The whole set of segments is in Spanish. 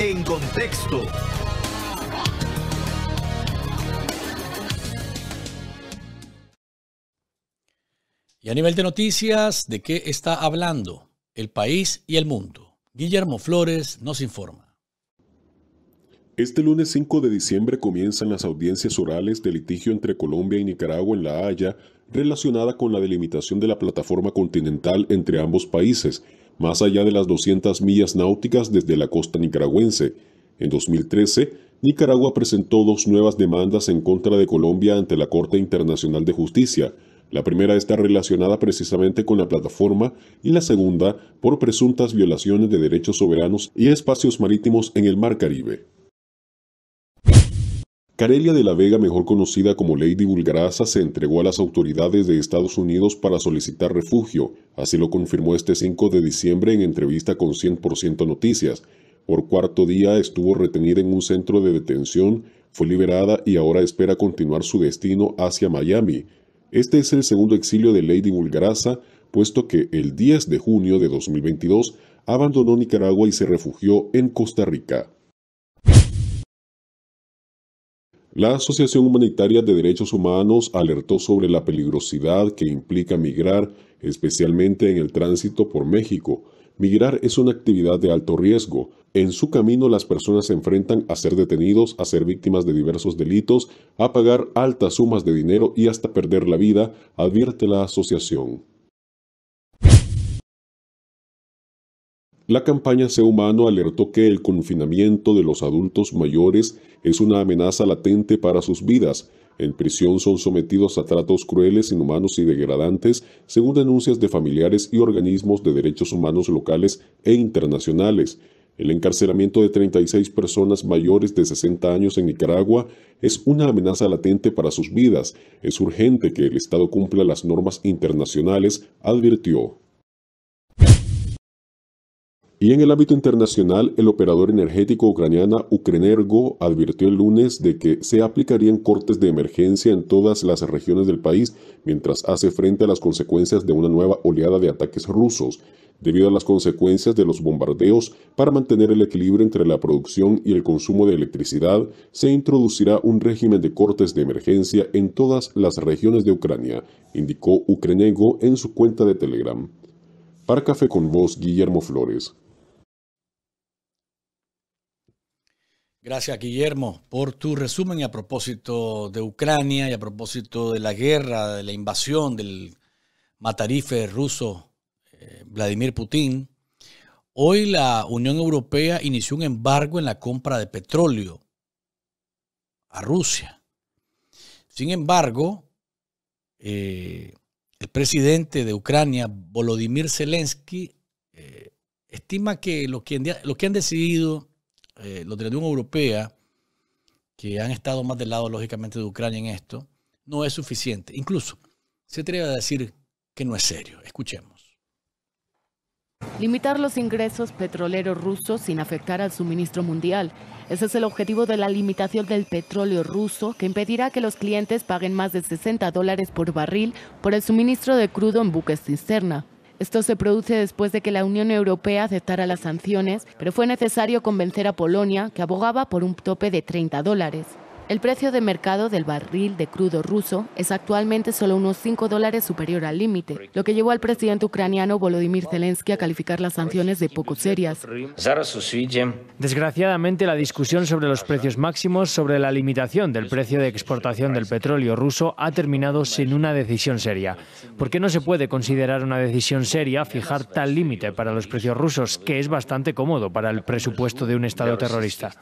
En contexto. Y a nivel de noticias, ¿de qué está hablando el país y el mundo? Guillermo Flores nos informa. Este lunes 5 de diciembre comienzan las audiencias orales de litigio entre Colombia y Nicaragua en La Haya relacionada con la delimitación de la plataforma continental entre ambos países más allá de las 200 millas náuticas desde la costa nicaragüense. En 2013, Nicaragua presentó dos nuevas demandas en contra de Colombia ante la Corte Internacional de Justicia. La primera está relacionada precisamente con la plataforma y la segunda por presuntas violaciones de derechos soberanos y espacios marítimos en el Mar Caribe. Carelia de la Vega, mejor conocida como Lady Vulgaraza, se entregó a las autoridades de Estados Unidos para solicitar refugio, así lo confirmó este 5 de diciembre en entrevista con 100% Noticias. Por cuarto día estuvo retenida en un centro de detención, fue liberada y ahora espera continuar su destino hacia Miami. Este es el segundo exilio de Lady Vulgaraza, puesto que el 10 de junio de 2022 abandonó Nicaragua y se refugió en Costa Rica. La Asociación Humanitaria de Derechos Humanos alertó sobre la peligrosidad que implica migrar, especialmente en el tránsito por México. Migrar es una actividad de alto riesgo. En su camino las personas se enfrentan a ser detenidos, a ser víctimas de diversos delitos, a pagar altas sumas de dinero y hasta perder la vida, advierte la asociación. La campaña Sea Humano alertó que el confinamiento de los adultos mayores es una amenaza latente para sus vidas. En prisión son sometidos a tratos crueles, inhumanos y degradantes, según denuncias de familiares y organismos de derechos humanos locales e internacionales. El encarcelamiento de 36 personas mayores de 60 años en Nicaragua es una amenaza latente para sus vidas. Es urgente que el Estado cumpla las normas internacionales, advirtió. Y en el ámbito internacional, el operador energético ucraniana Ukrenergo advirtió el lunes de que se aplicarían cortes de emergencia en todas las regiones del país mientras hace frente a las consecuencias de una nueva oleada de ataques rusos, debido a las consecuencias de los bombardeos para mantener el equilibrio entre la producción y el consumo de electricidad, se introducirá un régimen de cortes de emergencia en todas las regiones de Ucrania, indicó Ukrenergo en su cuenta de Telegram. Para con vos, Guillermo Flores. Gracias, Guillermo, por tu resumen a propósito de Ucrania y a propósito de la guerra, de la invasión del matarife ruso eh, Vladimir Putin. Hoy la Unión Europea inició un embargo en la compra de petróleo a Rusia. Sin embargo, eh, el presidente de Ucrania, Volodymyr Zelensky, eh, estima que los que, lo que han decidido eh, los de la Unión Europea, que han estado más del lado, lógicamente, de Ucrania en esto, no es suficiente. Incluso se atreve a decir que no es serio. Escuchemos. Limitar los ingresos petroleros rusos sin afectar al suministro mundial. Ese es el objetivo de la limitación del petróleo ruso, que impedirá que los clientes paguen más de 60 dólares por barril por el suministro de crudo en buques cisterna. Esto se produce después de que la Unión Europea aceptara las sanciones, pero fue necesario convencer a Polonia, que abogaba por un tope de 30 dólares. El precio de mercado del barril de crudo ruso es actualmente solo unos 5 dólares superior al límite, lo que llevó al presidente ucraniano Volodymyr Zelensky a calificar las sanciones de poco serias. Desgraciadamente, la discusión sobre los precios máximos, sobre la limitación del precio de exportación del petróleo ruso, ha terminado sin una decisión seria. ¿Por qué no se puede considerar una decisión seria fijar tal límite para los precios rusos, que es bastante cómodo para el presupuesto de un Estado terrorista?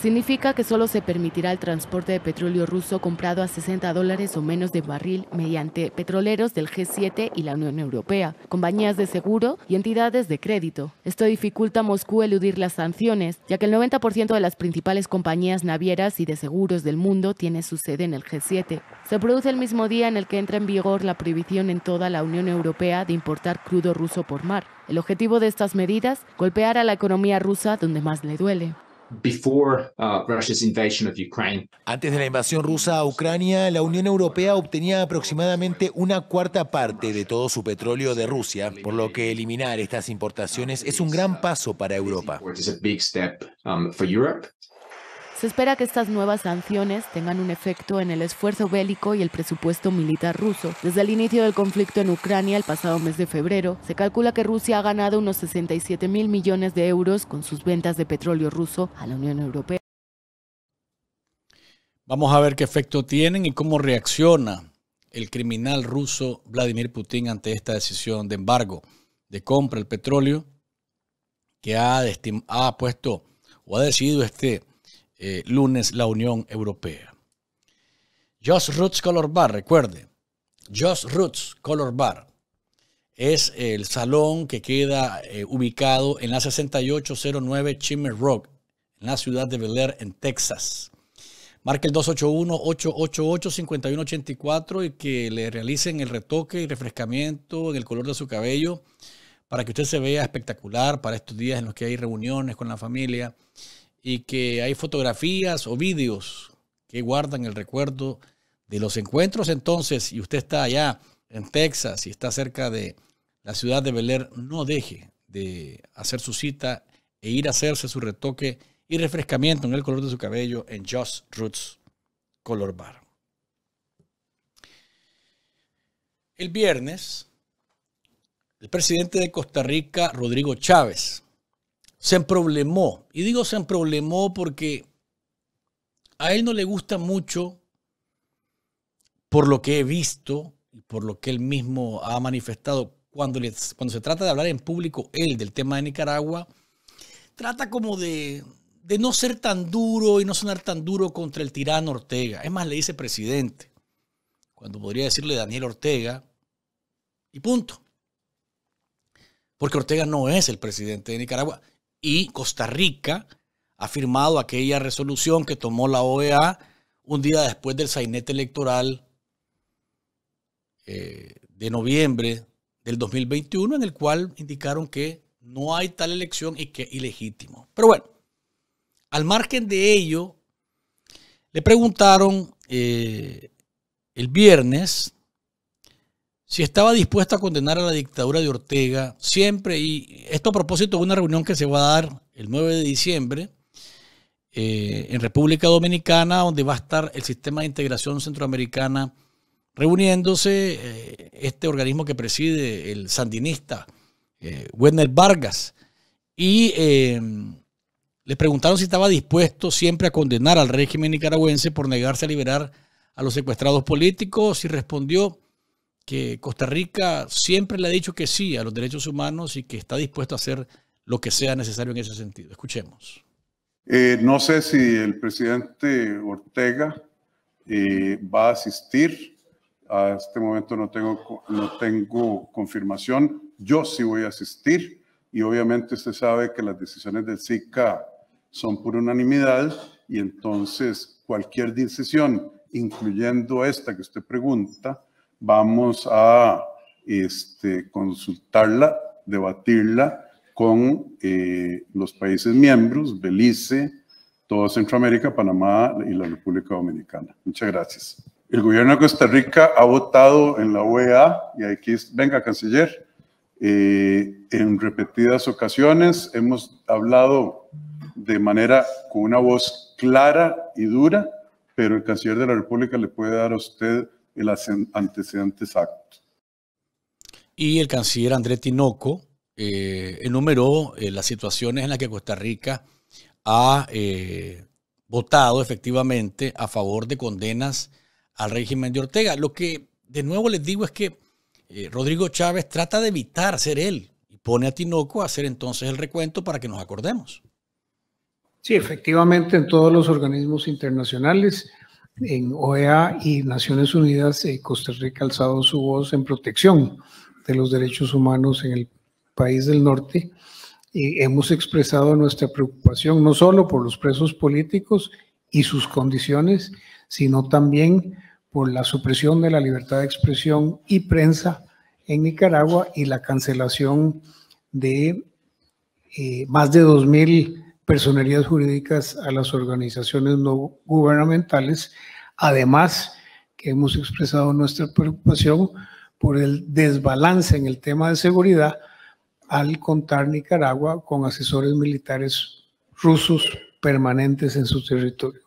Significa que solo se permitirá el transporte de petróleo ruso comprado a 60 dólares o menos de barril mediante petroleros del G7 y la Unión Europea, compañías de seguro y entidades de crédito. Esto dificulta a Moscú eludir las sanciones, ya que el 90% de las principales compañías navieras y de seguros del mundo tiene su sede en el G7. Se produce el mismo día en el que entra en vigor la prohibición en toda la Unión Europea de importar crudo ruso por mar. El objetivo de estas medidas, golpear a la economía rusa donde más le duele. Uh, Antes de la invasión rusa a Ucrania, la Unión Europea obtenía aproximadamente una cuarta parte de todo su petróleo de Rusia, por lo que eliminar estas importaciones es un gran paso para Europa. Se espera que estas nuevas sanciones tengan un efecto en el esfuerzo bélico y el presupuesto militar ruso. Desde el inicio del conflicto en Ucrania el pasado mes de febrero, se calcula que Rusia ha ganado unos 67 mil millones de euros con sus ventas de petróleo ruso a la Unión Europea. Vamos a ver qué efecto tienen y cómo reacciona el criminal ruso Vladimir Putin ante esta decisión de embargo de compra del petróleo que ha, puesto o ha decidido este eh, lunes la Unión Europea. Just Roots Color Bar, recuerde, Just Roots Color Bar es el salón que queda eh, ubicado en la 6809 Chimney Rock, en la ciudad de Bel Air, en Texas. Marque el 281-888-5184 y que le realicen el retoque y refrescamiento en el color de su cabello para que usted se vea espectacular para estos días en los que hay reuniones con la familia y que hay fotografías o vídeos que guardan el recuerdo de los encuentros. Entonces, y usted está allá en Texas y está cerca de la ciudad de Bel no deje de hacer su cita e ir a hacerse su retoque y refrescamiento en el color de su cabello en Just Roots Color Bar. El viernes, el presidente de Costa Rica, Rodrigo Chávez, se emproblemó. Y digo se emproblemó porque a él no le gusta mucho, por lo que he visto y por lo que él mismo ha manifestado, cuando, cuando se trata de hablar en público, él del tema de Nicaragua, trata como de, de no ser tan duro y no sonar tan duro contra el tirano Ortega. Es más, le dice presidente, cuando podría decirle Daniel Ortega, y punto. Porque Ortega no es el presidente de Nicaragua y Costa Rica ha firmado aquella resolución que tomó la OEA un día después del sainete electoral eh, de noviembre del 2021, en el cual indicaron que no hay tal elección y que es ilegítimo. Pero bueno, al margen de ello, le preguntaron eh, el viernes si estaba dispuesto a condenar a la dictadura de Ortega, siempre, y esto a propósito de una reunión que se va a dar el 9 de diciembre eh, en República Dominicana, donde va a estar el Sistema de Integración Centroamericana reuniéndose, eh, este organismo que preside el sandinista eh, Werner Vargas, y eh, le preguntaron si estaba dispuesto siempre a condenar al régimen nicaragüense por negarse a liberar a los secuestrados políticos y respondió, que Costa Rica siempre le ha dicho que sí a los derechos humanos y que está dispuesto a hacer lo que sea necesario en ese sentido. Escuchemos. Eh, no sé si el presidente Ortega eh, va a asistir. A este momento no tengo, no tengo confirmación. Yo sí voy a asistir y obviamente usted sabe que las decisiones del SICA son por unanimidad y entonces cualquier decisión, incluyendo esta que usted pregunta, vamos a este, consultarla, debatirla con eh, los países miembros, Belice, toda Centroamérica, Panamá y la República Dominicana. Muchas gracias. El gobierno de Costa Rica ha votado en la OEA, y aquí, es, venga, canciller, eh, en repetidas ocasiones hemos hablado de manera con una voz clara y dura, pero el canciller de la República le puede dar a usted el antecedente exacto. Y el canciller André Tinoco eh, enumeró eh, las situaciones en las que Costa Rica ha eh, votado efectivamente a favor de condenas al régimen de Ortega. Lo que de nuevo les digo es que Rodrigo Chávez trata de evitar ser él y pone a Tinoco a hacer entonces el recuento para que nos acordemos. Sí, efectivamente en todos los organismos internacionales en OEA y Naciones Unidas, eh, Costa Rica ha alzado su voz en protección de los derechos humanos en el país del norte. hemos expresado nuestra preocupación no solo por los presos políticos y sus condiciones, sino también por la supresión de la libertad de expresión y prensa en Nicaragua y la cancelación de eh, más de 2.000 personerías jurídicas a las organizaciones no gubernamentales, además que hemos expresado nuestra preocupación por el desbalance en el tema de seguridad al contar Nicaragua con asesores militares rusos permanentes en su territorio.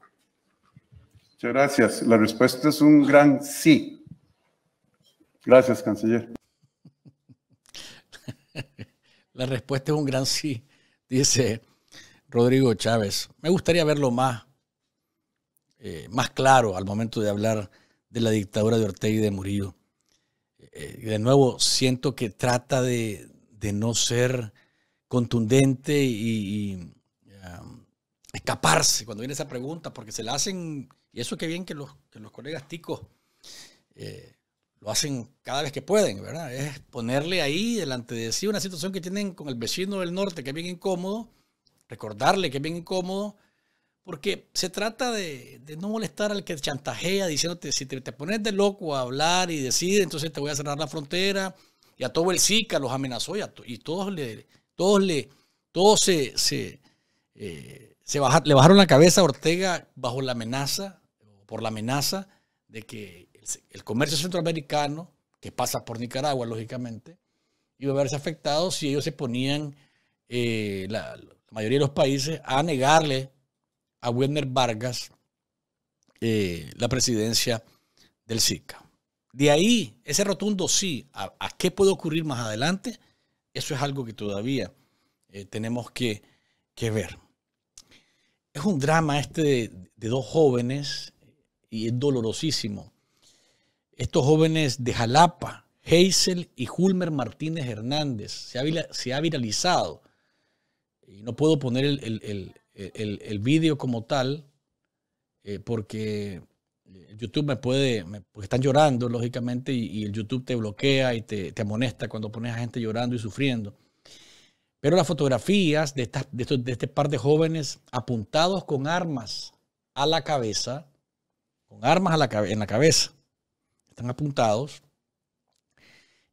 Muchas gracias. La respuesta es un gran sí. Gracias, canciller. La respuesta es un gran sí, dice Rodrigo Chávez. Me gustaría verlo más, eh, más claro al momento de hablar de la dictadura de Ortega y de Murillo. Eh, de nuevo, siento que trata de, no ser contundente y, um, escaparse cuando viene esa pregunta, porque se la hacen, y eso que bien que los, que los colegas ticos eh, lo hacen cada vez que pueden, ¿verdad? Es ponerle ahí delante de sí una situación que tienen con el vecino del norte que es bien incómodo recordarle que es bien incómodo, porque se trata de, no molestar al que chantajea diciéndote, si te, pones de loco a hablar y decir, entonces te voy a cerrar la frontera, y a todo el SICA los amenazó, y, a, y todos le, todos le, todos se, eh, bajaron, le bajaron la cabeza a Ortega bajo la amenaza, por la amenaza de que el, comercio centroamericano, que pasa por Nicaragua, lógicamente, iba a verse afectado si ellos se ponían eh, la, mayoría de los países, a negarle a Werner Vargas eh, la presidencia del SICA. De ahí, ese rotundo sí, a, qué puede ocurrir más adelante, eso es algo que todavía eh, tenemos que, ver. Es un drama este de, dos jóvenes y es dolorosísimo. Estos jóvenes de Jalapa, Heisel y Hulmer Martínez Hernández. Se se ha, viralizado y no puedo poner el, el, vídeo como tal eh, porque eh, YouTube me puede, porque están llorando, lógicamente, y, el YouTube te bloquea y te, amonesta cuando pones a gente llorando y sufriendo. Pero las fotografías de, de, este par de jóvenes apuntados con armas a la cabeza, con armas a la, en la cabeza, están apuntados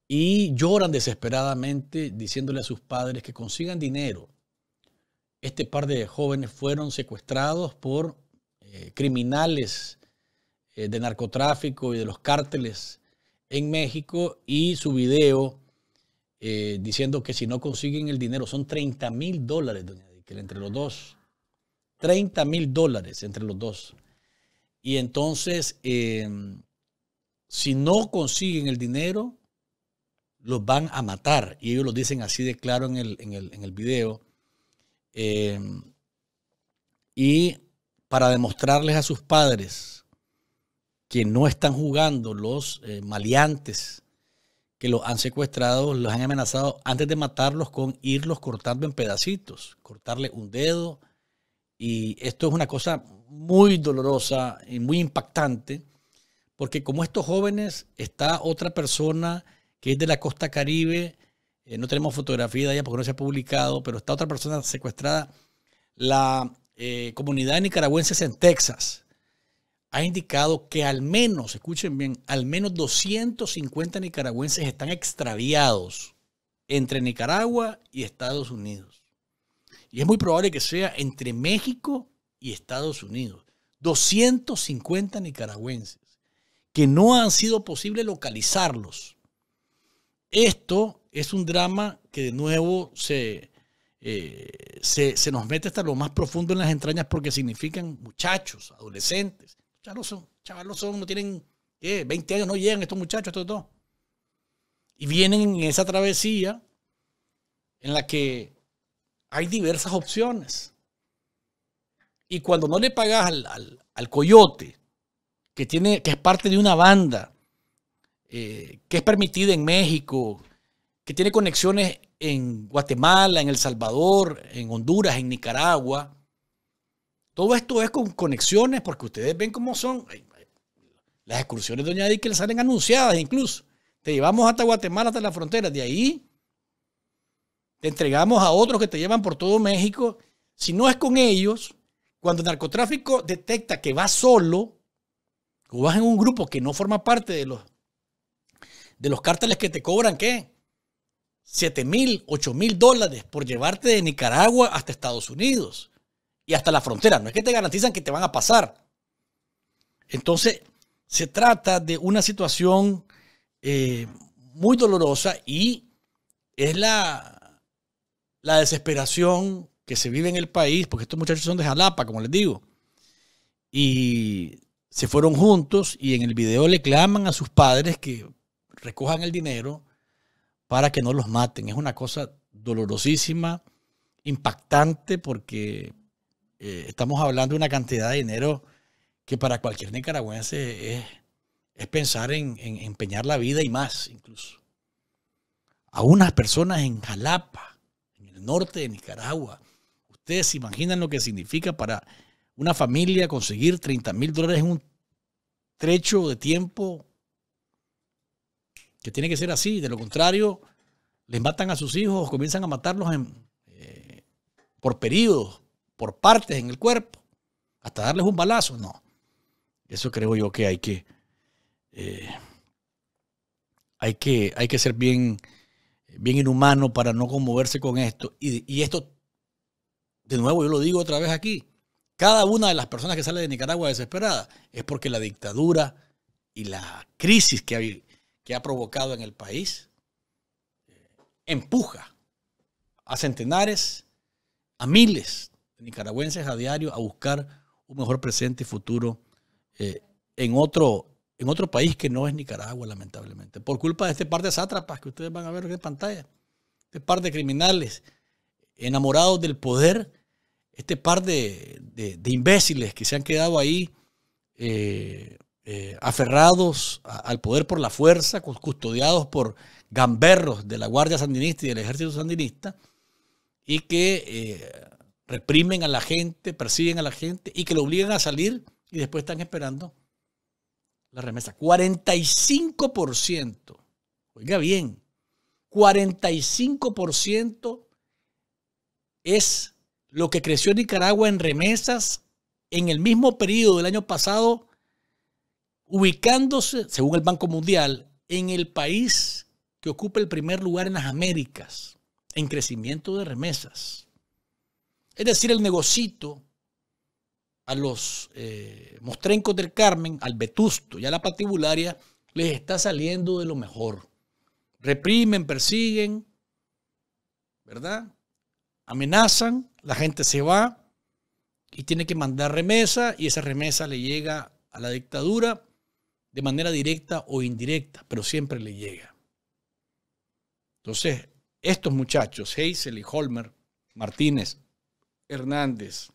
y lloran desesperadamente diciéndole a sus padres que consigan dinero este par de jóvenes fueron secuestrados por eh, criminales eh, de narcotráfico y de los cárteles en México y su video eh, diciendo que si no consiguen el dinero son 30 mil dólares, doña Díquel, entre los dos. 30 mil dólares entre los dos. Y entonces, em, si no consiguen el dinero, los van a matar. Y ellos lo dicen así de claro en el, en el video. Em, y para demostrarles a sus padres que no están jugando los eh, maleantes que los han secuestrado, los han amenazado antes de matarlos con irlos cortando en pedacitos, cortarle un dedo. Y esto es una cosa muy dolorosa y muy impactante, porque como estos jóvenes está otra persona que es de la costa caribe, eh, no tenemos fotografía de ella porque no se ha publicado, pero está otra persona secuestrada. La eh, comunidad nicaragüenses en Texas ha indicado que al menos, escuchen bien, al menos 250 nicaragüenses están extraviados entre Nicaragua y Estados Unidos. Y es muy probable que sea entre México y Estados Unidos. 250 nicaragüenses que no han sido posible localizarlos. Esto es un drama que de nuevo eh, se, se, nos mete hasta lo más profundo en las entrañas porque significan muchachos, adolescentes. Chavalos son, chavalos son no tienen 20 años, no llegan estos muchachos, estos dos. Y vienen en esa travesía en la que hay diversas opciones. Y cuando no le pagas al, coyote, que, tiene, que es parte de una banda, eh, que es permitida en México, que tiene conexiones en Guatemala, en El Salvador, en Honduras, en Nicaragua. Todo esto es con conexiones, porque ustedes ven cómo son. Las excursiones de Doña le salen anunciadas incluso. Te llevamos hasta Guatemala, hasta la frontera. De ahí te entregamos a otros que te llevan por todo México. Si no es con ellos, cuando el narcotráfico detecta que vas solo o vas en un grupo que no forma parte de los, de los cárteles que te cobran, ¿qué? 7 mil, 8 mil dólares por llevarte de Nicaragua hasta Estados Unidos y hasta la frontera. No es que te garantizan que te van a pasar. Entonces, se trata de una situación eh, muy dolorosa y es la, la desesperación que se vive en el país, porque estos muchachos son de Jalapa, como les digo, y se fueron juntos y en el video le claman a sus padres que recojan el dinero para que no los maten. Es una cosa dolorosísima, impactante, porque eh, estamos hablando de una cantidad de dinero que para cualquier nicaragüense es, pensar en, en, empeñar la vida y más incluso. A unas personas en Jalapa, en el norte de Nicaragua, ustedes se imaginan lo que significa para una familia conseguir 30 mil dólares en un trecho de tiempo que tiene que ser así, de lo contrario, les matan a sus hijos, comienzan a matarlos en, eh, por periodos, por partes en el cuerpo, hasta darles un balazo. No, eso creo yo que hay que, eh, hay que, hay que ser bien, bien inhumano para no conmoverse con esto. Y, y esto, de nuevo, yo lo digo otra vez aquí, cada una de las personas que sale de Nicaragua desesperada es porque la dictadura y la crisis que hay que ha provocado en el país, eh, empuja a centenares, a miles de nicaragüenses a diario a buscar un mejor presente y futuro eh, en, otro, en otro país que no es Nicaragua, lamentablemente. Por culpa de este par de sátrapas que ustedes van a ver en pantalla, este par de criminales enamorados del poder, este par de, imbéciles que se han quedado ahí eh, eh, aferrados al poder por la fuerza, custodiados por gamberros de la Guardia Sandinista y del Ejército Sandinista, y que eh, reprimen a la gente, persiguen a la gente y que lo obligan a salir y después están esperando la remesa. 45%, oiga bien, 45% es lo que creció Nicaragua en remesas en el mismo periodo del año pasado ubicándose, según el Banco Mundial, en el país que ocupa el primer lugar en las Américas en crecimiento de remesas. Es decir, el negocito a los eh, mostrencos del Carmen, al vetusto y a la patibularia, les está saliendo de lo mejor. Reprimen, persiguen, ¿verdad? Amenazan, la gente se va y tiene que mandar remesa y esa remesa le llega a la dictadura de manera directa o indirecta, pero siempre le llega. Entonces, estos muchachos, Hazel y Holmer, Martínez, Hernández,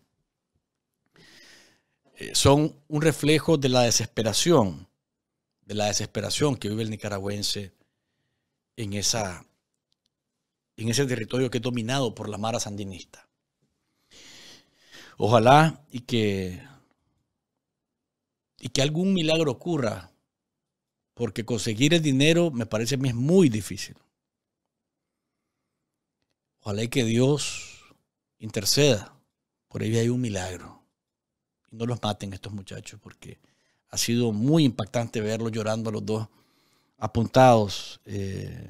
eh, son un reflejo de la desesperación, de la desesperación que vive el nicaragüense en, esa, en ese territorio que es dominado por la Mara Sandinista. Ojalá y que y que algún milagro ocurra, porque conseguir el dinero me parece a mí es muy difícil. Ojalá y que Dios interceda. Por ahí hay un milagro. Y no los maten estos muchachos, porque ha sido muy impactante verlos llorando a los dos, apuntados eh,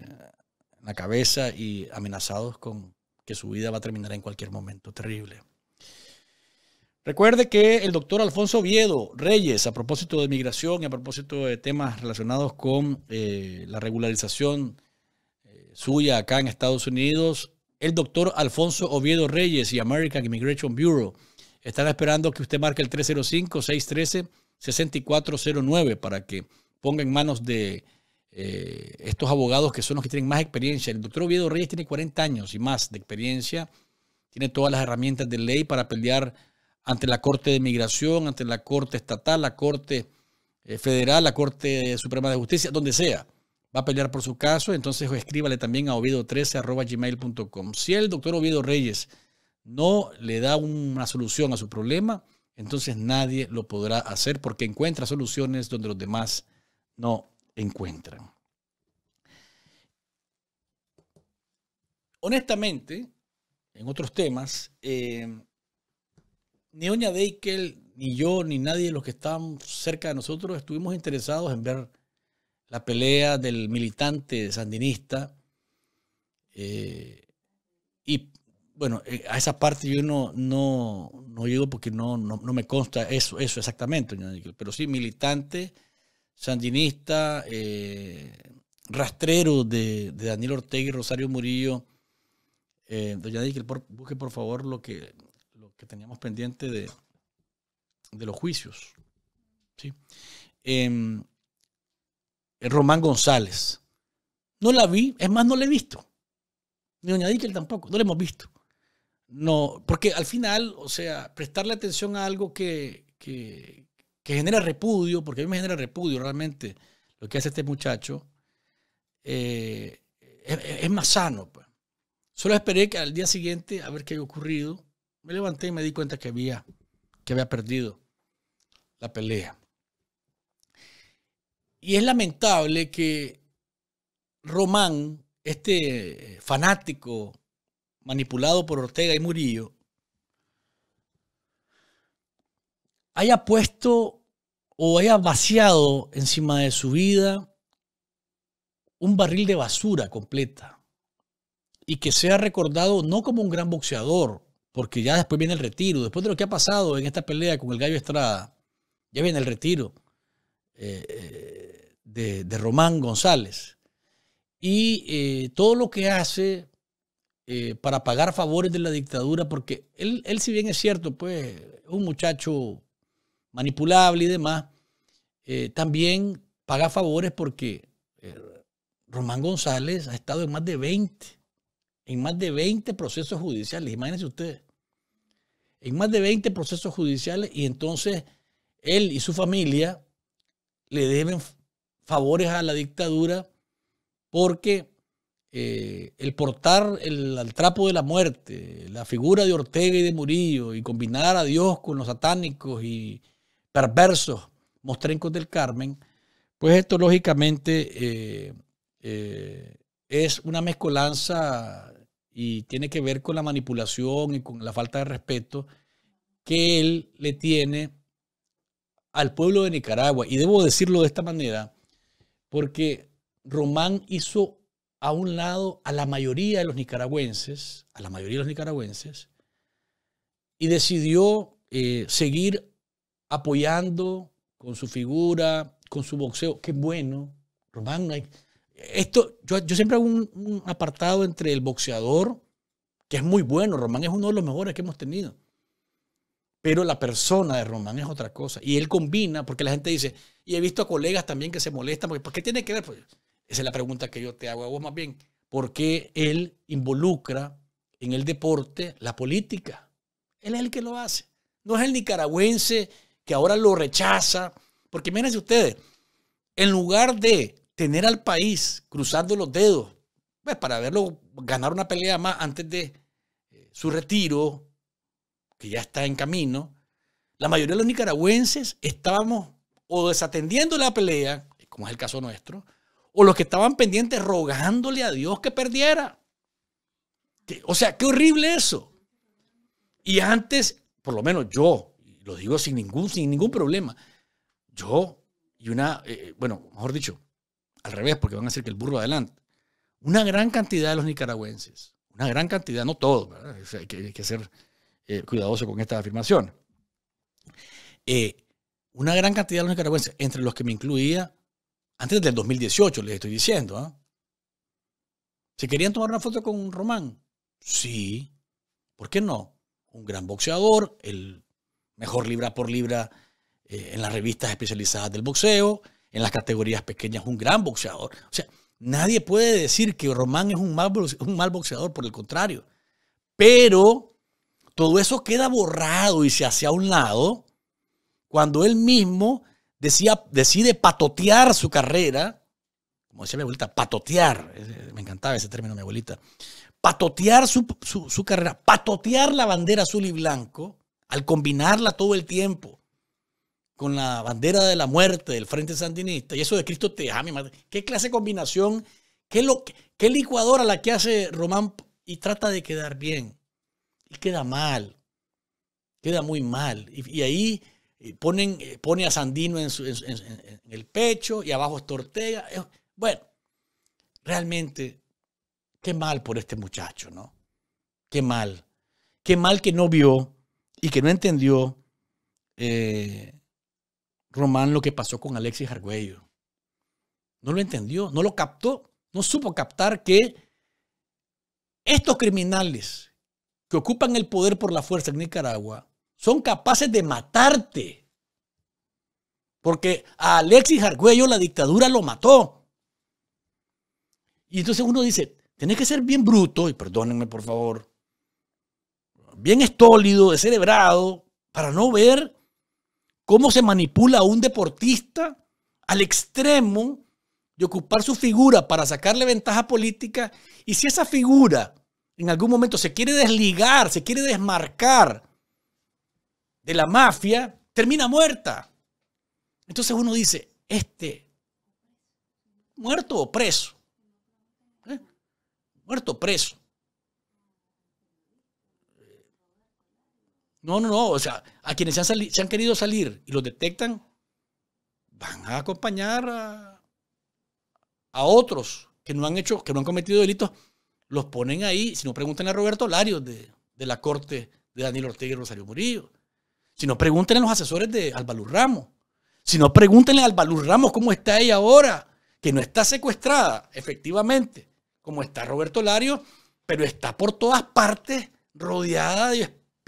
en la cabeza y amenazados con que su vida va a terminar en cualquier momento. Terrible. Recuerde que el doctor Alfonso Oviedo Reyes, a propósito de migración y a propósito de temas relacionados con eh, la regularización eh, suya acá en Estados Unidos, el doctor Alfonso Oviedo Reyes y American Immigration Bureau están esperando que usted marque el 305-613-6409 para que ponga en manos de eh, estos abogados que son los que tienen más experiencia. El doctor Oviedo Reyes tiene 40 años y más de experiencia, tiene todas las herramientas de ley para pelear ante la Corte de Migración, ante la Corte Estatal, la Corte eh, Federal, la Corte Suprema de Justicia, donde sea. Va a pelear por su caso, entonces escríbale también a oviedo13.gmail.com. Si el doctor Oviedo Reyes no le da una solución a su problema, entonces nadie lo podrá hacer porque encuentra soluciones donde los demás no encuentran. Honestamente, en otros temas, eh, ni Doña Deikel, ni yo, ni nadie de los que estábamos cerca de nosotros estuvimos interesados en ver la pelea del militante sandinista. Eh, y bueno, eh, a esa parte yo no, no, no llego porque no, no, me consta eso, eso exactamente, doña Deikel, pero sí militante sandinista, eh, rastrero de, Daniel Ortega y Rosario Murillo. doña Deikel, busque por favor lo que lo que teníamos pendiente de, de los juicios. ¿sí? Em, Román González. No la vi, es más, no la he visto. Ni Doña Dickel tampoco, no la hemos visto. No, porque al final, o sea, prestarle atención a algo que, que, genera repudio, porque a mí me genera repudio realmente lo que hace este muchacho, eh, es, más sano. Pues. Solo esperé que al día siguiente a ver qué había ocurrido me levanté y me di cuenta que había, que había perdido la pelea. Y es lamentable que Román, este eh, fanático manipulado por Ortega y Murillo, haya puesto o haya vaciado encima de su vida un barril de basura completa y que sea recordado no como un gran boxeador, porque ya después viene el retiro. Después de lo que ha pasado en esta pelea con el Gallo Estrada, ya viene el retiro eh, eh, de, Román González. Y eh, todo lo que hace para pagar favores de la dictadura, porque él, si bien es cierto, pues un muchacho manipulable y demás, también paga favores porque Román González ha estado en más de 20 en más de 20 procesos judiciales. Imagínense ustedes en más de 20 procesos judiciales y entonces él y su familia le deben favores a la dictadura porque eh, el portar el, trapo de la muerte, la figura de Ortega y de Murillo y combinar a Dios con los satánicos y perversos mostrencos del Carmen, pues esto lógicamente eh, eh, es una mezcolanza y tiene que ver con la manipulación y con la falta de respeto que él le tiene al pueblo de Nicaragua. Y debo decirlo de esta manera, porque Román hizo a un lado a la mayoría de los nicaragüenses, a la mayoría de los nicaragüenses, y decidió eh, seguir apoyando con su figura, con su boxeo. Qué bueno, Román, esto, yo, yo siempre hago un, apartado entre el boxeador, que es muy bueno, Román es uno de los mejores que hemos tenido. Pero la persona de Román es otra cosa. Y él combina, porque la gente dice, y he visto a colegas también que se molestan, porque ¿por qué tiene que ver? Pues, esa es la pregunta que yo te hago a vos más bien. ¿Por qué él involucra en el deporte la política? Él es el que lo hace. No es el nicaragüense que ahora lo rechaza. Porque imagínense ustedes, en lugar de tener al país cruzando los dedos, pues para verlo ganar una pelea más antes de eh, su retiro, que ya está en camino, la mayoría de los nicaragüenses estábamos o desatendiendo la pelea, como es el caso nuestro, o los que estaban pendientes rogándole a Dios que perdiera. O sea, qué horrible eso. Y antes, por lo menos yo, lo digo sin ningún, sin ningún problema, yo y una, eh, bueno, mejor dicho, al revés, porque van a decir que el burro adelante. Una gran cantidad de los nicaragüenses, una gran cantidad, no todos, Hay, que, ser eh, cuidadoso con esta afirmación. Eh, una gran cantidad de los nicaragüenses, entre los que me incluía, antes del 2018, les estoy diciendo, ¿ah? ¿Se querían tomar una foto con Román? Sí. ¿Por qué no? Un gran boxeador, el mejor libra por libra eh, en las revistas especializadas del boxeo, en las categorías pequeñas, un gran boxeador. O sea, nadie puede decir que Román es un mal, un mal boxeador, por el contrario. Pero todo eso queda borrado y se hace a un lado cuando él mismo decía, decide patotear su carrera, como decía mi abuelita, patotear, me encantaba ese término mi abuelita, patotear su, su carrera, patotear la bandera azul y blanco al combinarla todo el tiempo con la bandera de la muerte del Frente Sandinista y eso de Cristo te ama, ¿Qué clase de combinación? ¿Qué, lo, qué licuadora la que hace Román y trata de quedar bien? Y queda mal. Queda muy mal. Y, ahí eh, ponen, eh, pone a Sandino en, el pecho y abajo es Tortega. Bueno, realmente, qué mal por este muchacho, ¿no? Qué mal. Qué mal que no vio y que no entendió. Eh, Román lo que pasó con Alexis Arguello. No lo entendió, no lo captó, no supo captar que estos criminales que ocupan el poder por la fuerza en Nicaragua son capaces de matarte. Porque a Alexis Arguello la dictadura lo mató. Y entonces uno dice, tenés que ser bien bruto, y perdónenme por favor, bien estólido, descerebrado, para no ver cómo se manipula a un deportista al extremo de ocupar su figura para sacarle ventaja política. Y si esa figura en algún momento se quiere desligar, se quiere desmarcar de la mafia, termina muerta. Entonces uno dice, este, muerto o preso. ¿Eh? Muerto o preso. No, no, no. O sea, a quienes se han, querido salir y los detectan, van a acompañar a, otros que no han hecho, que no han cometido delitos. Los ponen ahí. Si no, preguntan a Roberto Larios de, la corte de Daniel Ortega y Rosario Murillo. Si no, pregúntenle a los asesores de Albalur Ramos. Si no, pregúntenle a Albalur Ramos cómo está ella ahora, que no está secuestrada, efectivamente, como está Roberto Lario, pero está por todas partes rodeada de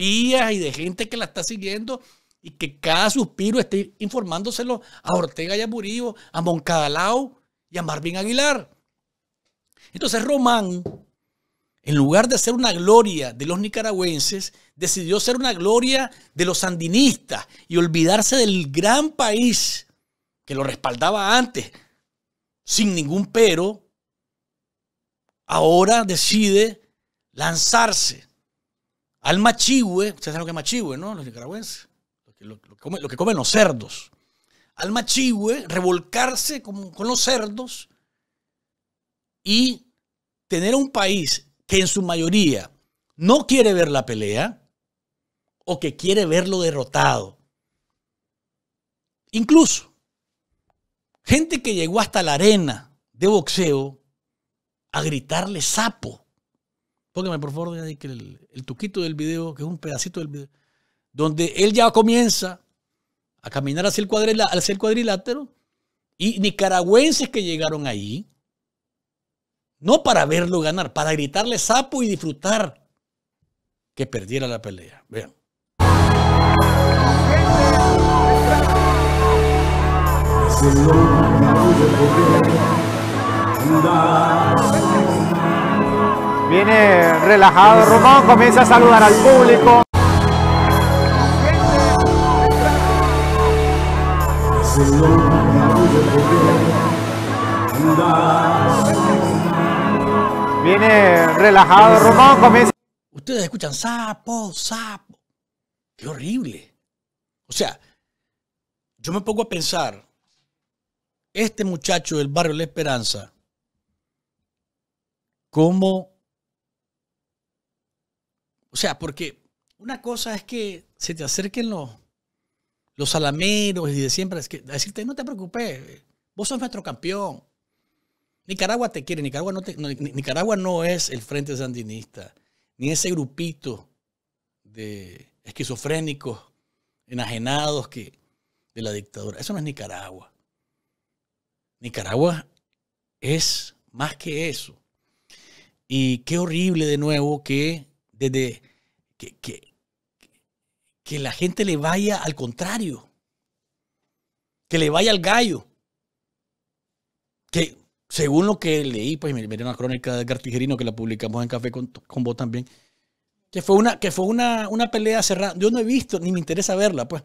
y de gente que la está siguiendo y que cada suspiro esté informándoselo a Ortega y a Murillo, a Moncadalao y a Marvin Aguilar. Entonces Román, en lugar de ser una gloria de los nicaragüenses, decidió ser una gloria de los sandinistas y olvidarse del gran país que lo respaldaba antes, sin ningún pero, ahora decide lanzarse al machihue, ustedes saben lo que es machihue, ¿no? Los nicaragüenses, lo que, comen los cerdos. Al machihue, revolcarse con los cerdos y tener un país que en su mayoría no quiere ver la pelea o que quiere verlo derrotado. Incluso gente que llegó hasta la arena de boxeo a gritarle sapo Póngame por favor el, tuquito del video, que es un pedacito del video, donde él ya comienza a caminar hacia el, hacia el cuadrilátero y nicaragüenses que llegaron ahí, no para verlo ganar, para gritarle sapo y disfrutar que perdiera la pelea. Vean. Viene relajado Román, comienza a saludar al público. Viene relajado Román, comienza... Ustedes escuchan sapo, sapo. Qué horrible. O sea, yo me pongo a pensar, este muchacho del barrio La Esperanza, cómo o sea, porque una cosa es que se te acerquen los, los alameros y de siempre, es que decirte, no te preocupes, vos sos nuestro campeón. Nicaragua te quiere, Nicaragua no, Nicaragua no es el Frente Sandinista, ni ese grupito de esquizofrénicos enajenados que, de la dictadura. Eso no es Nicaragua. Nicaragua es más que eso. Y qué horrible de nuevo que desde que, que, la gente le vaya al contrario, que le vaya al gallo, que según lo que leí, pues dieron una crónica de Edgar que la publicamos en Café con, con vos también, que fue una, que fue una, una pelea cerrada, yo no he visto ni me interesa verla, pues,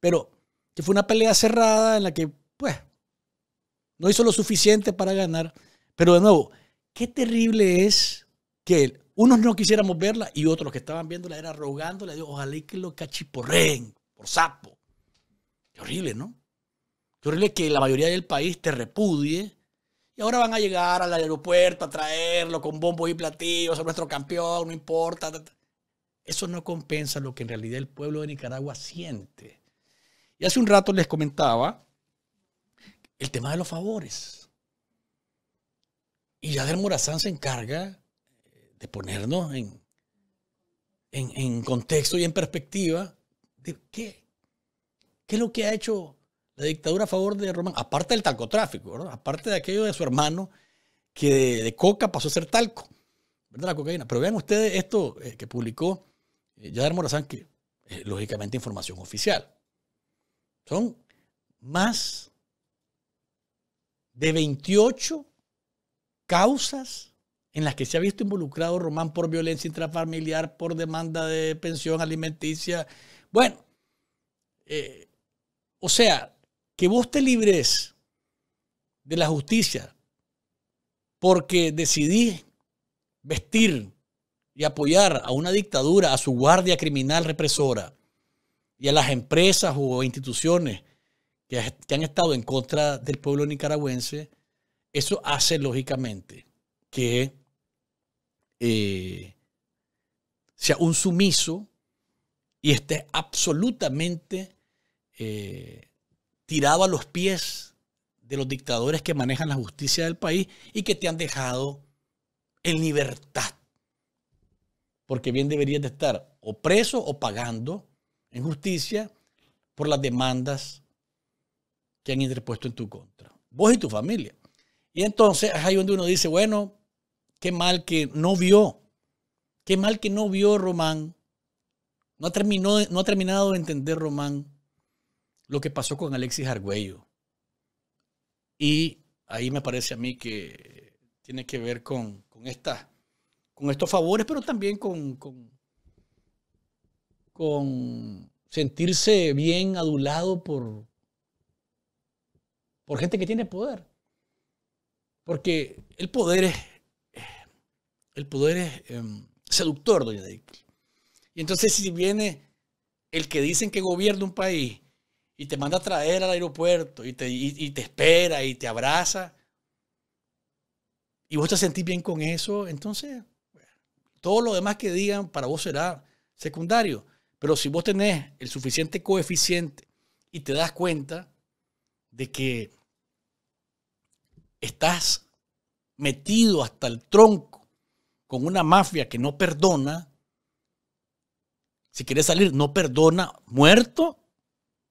pero que fue una pelea cerrada en la que, pues, no hizo lo suficiente para ganar, pero de nuevo, qué terrible es que unos no quisiéramos verla y otros que estaban viéndola era rogándole a Dios, ojalá que lo cachiporreen por sapo. Qué horrible, ¿no? Qué horrible que la mayoría del país te repudie y ahora van a llegar al aeropuerto a traerlo con bombos y platillos, a nuestro campeón, no importa. Eso no compensa lo que en realidad el pueblo de Nicaragua siente. Y hace un rato les comentaba el tema de los favores. Y del Morazán se encarga de ponernos en, en, contexto y en perspectiva de qué, qué es lo que ha hecho la dictadura a favor de Román, aparte del talcotráfico, ¿verdad? aparte de aquello de su hermano que de, coca pasó a ser talco, ¿verdad? La cocaína. Pero vean ustedes esto eh, que publicó eh, Yadar Morazán, que es lógicamente información oficial. Son más de 28 causas en las que se ha visto involucrado Román por violencia intrafamiliar, por demanda de pensión alimenticia. Bueno, eh, o sea, que vos te libres de la justicia porque decidí vestir y apoyar a una dictadura, a su guardia criminal represora y a las empresas o instituciones que han estado en contra del pueblo nicaragüense, eso hace lógicamente que eh, sea un sumiso y esté absolutamente eh, tirado a los pies de los dictadores que manejan la justicia del país y que te han dejado en libertad. Porque bien deberías de estar o preso o pagando en justicia por las demandas que han interpuesto en tu contra. Vos y tu familia. Y entonces es ahí donde uno dice, bueno, Qué mal que no vio. Qué mal que no vio Román. No, no ha terminado de entender Román lo que pasó con Alexis Argüello. Y ahí me parece a mí que tiene que ver con, con, con estos favores, pero también con, con, con sentirse bien adulado por, por gente que tiene poder. Porque el poder es, el poder es em, seductor, doña Díaz. Y entonces si viene el que dicen que gobierna un país y te manda a traer al aeropuerto y te, espera y te abraza, y vos te sentís bien con eso, entonces todo lo demás que digan para vos será secundario. Pero si vos tenés el suficiente coeficiente y te das cuenta de que estás metido hasta el tronco con una mafia que no perdona, si quieres salir, no perdona muerto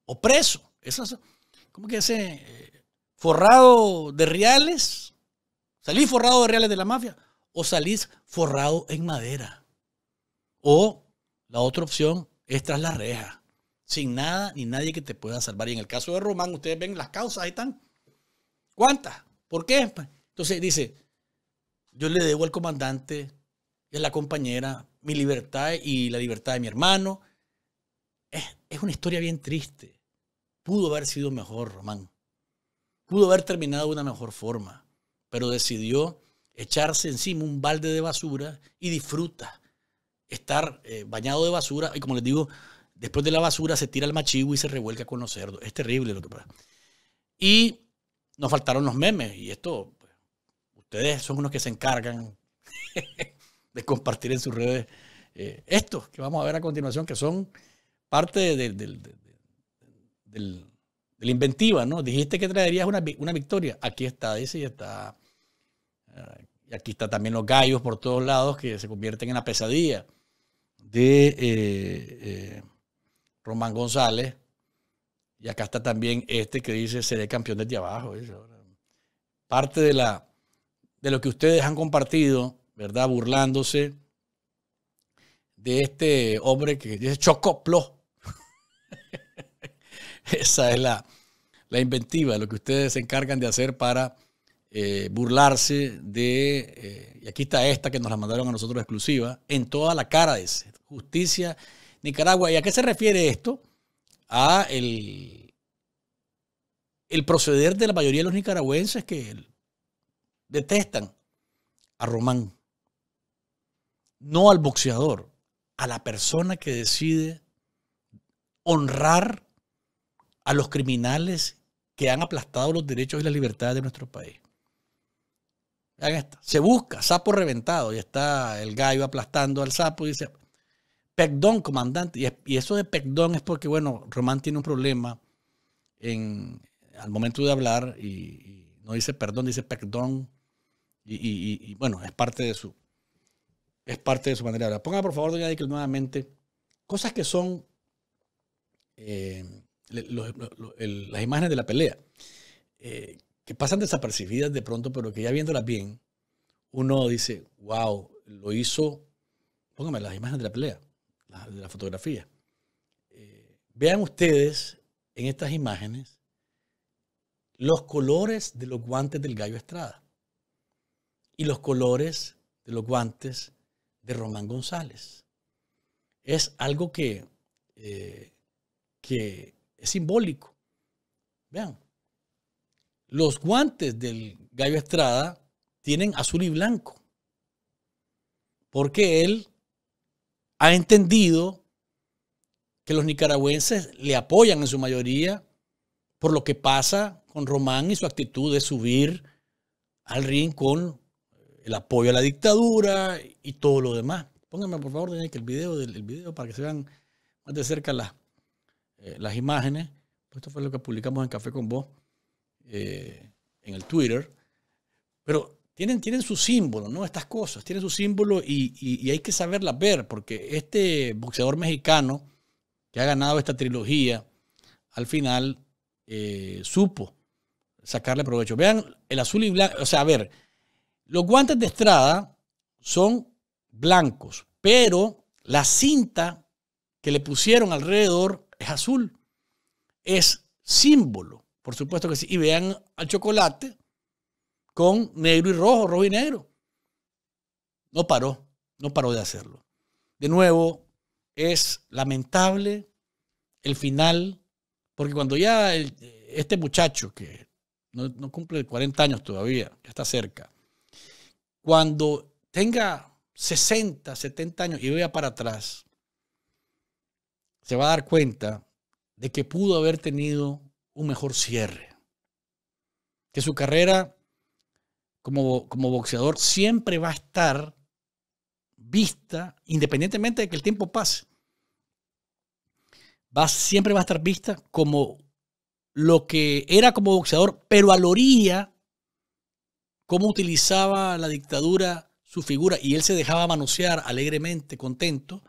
o preso. Eso es, ¿cómo que ese eh, forrado de reales? ¿Salís forrado de reales de la mafia? ¿O salís forrado en madera? O la otra opción es tras la reja, sin nada ni nadie que te pueda salvar. Y en el caso de Román, ustedes ven las causas, ahí están. ¿Cuántas? ¿Por qué? Pues, entonces dice, yo le debo al comandante y a la compañera mi libertad y la libertad de mi hermano. Es, una historia bien triste. Pudo haber sido mejor, Román. Pudo haber terminado de una mejor forma, pero decidió echarse encima un balde de basura y disfruta estar eh, bañado de basura. Y como les digo, después de la basura se tira el machivo y se revuelca con los cerdos. Es terrible lo que pasa. Y nos faltaron los memes, y esto ustedes son unos que se encargan de compartir en sus redes eh, estos que vamos a ver a continuación, que son parte del, de la inventiva, ¿no? Dijiste que traerías una, victoria. Aquí está, dice, y está. Eh, y aquí está también los gallos por todos lados que se convierten en la pesadilla de eh, Román González. Y acá está también este que dice seré campeón desde abajo. Parte de la de lo que ustedes han compartido, ¿verdad? Burlándose de este hombre que dice Chocoplo. Esa es la, la, inventiva, lo que ustedes se encargan de hacer para eh, burlarse de, eh, y aquí está esta que nos la mandaron a nosotros exclusiva, en toda la cara de justicia Nicaragua. ¿Y a qué se refiere esto? A el, el proceder de la mayoría de los nicaragüenses que detestan a Román, no al boxeador, a la persona que decide honrar a los criminales que han aplastado los derechos y las libertades de nuestro país. Vean Se busca, sapo reventado, y está el gallo aplastando al sapo y dice, Perdón, comandante. Y, eso de perdón es porque, bueno, Román tiene un problema en, al momento de hablar y, y no dice perdón, dice perdón, y, bueno, es parte de su, es parte de su manera. Ahora, ponga por favor, doña Dickel, nuevamente, cosas que son eh, las imágenes de la pelea, eh, que pasan desapercibidas de pronto, pero que ya viéndolas bien, uno dice, wow, lo hizo, póngame las imágenes de la pelea, de la fotografía. Eh, vean ustedes en estas imágenes los colores de los guantes del gallo Estrada y los colores de los guantes de Román González. Es algo que, eh, que es simbólico. Vean, los guantes del Gallo Estrada tienen azul y blanco, porque él ha entendido que los nicaragüenses le apoyan en su mayoría por lo que pasa con Román y su actitud de subir al rincón el apoyo a la dictadura y todo lo demás. Pónganme por favor que el video del video para que se vean más de cerca las, eh, las imágenes. Pues esto fue lo que publicamos en Café con Vos eh, en el Twitter. Pero tienen, tienen su símbolo, ¿no? Estas cosas, tienen su símbolo y, hay que saberlas ver, porque este boxeador mexicano que ha ganado esta trilogía, al final eh, supo sacarle provecho. Vean, el azul y blanco, o sea, a ver, los guantes de Estrada son blancos, pero la cinta que le pusieron alrededor es azul. Es símbolo, por supuesto que sí. Y vean al chocolate con negro y rojo, rojo y negro. No paró, no paró de hacerlo. De nuevo, es lamentable el final, porque cuando ya este muchacho que no, no cumple 40 años todavía, ya está cerca, cuando tenga 60, 70 años y vea para atrás, se va a dar cuenta de que pudo haber tenido un mejor cierre. Que su carrera como, como boxeador siempre va a estar vista, independientemente de que el tiempo pase. Va, siempre va a estar vista como lo que era como boxeador, pero a la orilla cómo utilizaba la dictadura su figura y él se dejaba manosear alegremente, contento,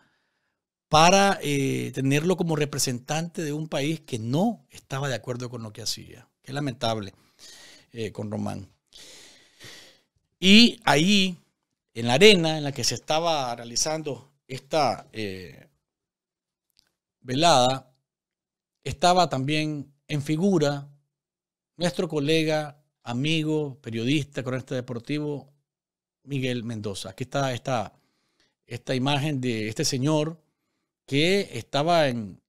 para eh, tenerlo como representante de un país que no estaba de acuerdo con lo que hacía. Qué lamentable eh, con Román. Y ahí, en la arena en la que se estaba realizando esta eh, velada, estaba también en figura nuestro colega amigo, periodista, cronista deportivo, Miguel Mendoza. Aquí está esta, esta imagen de este señor que estaba en,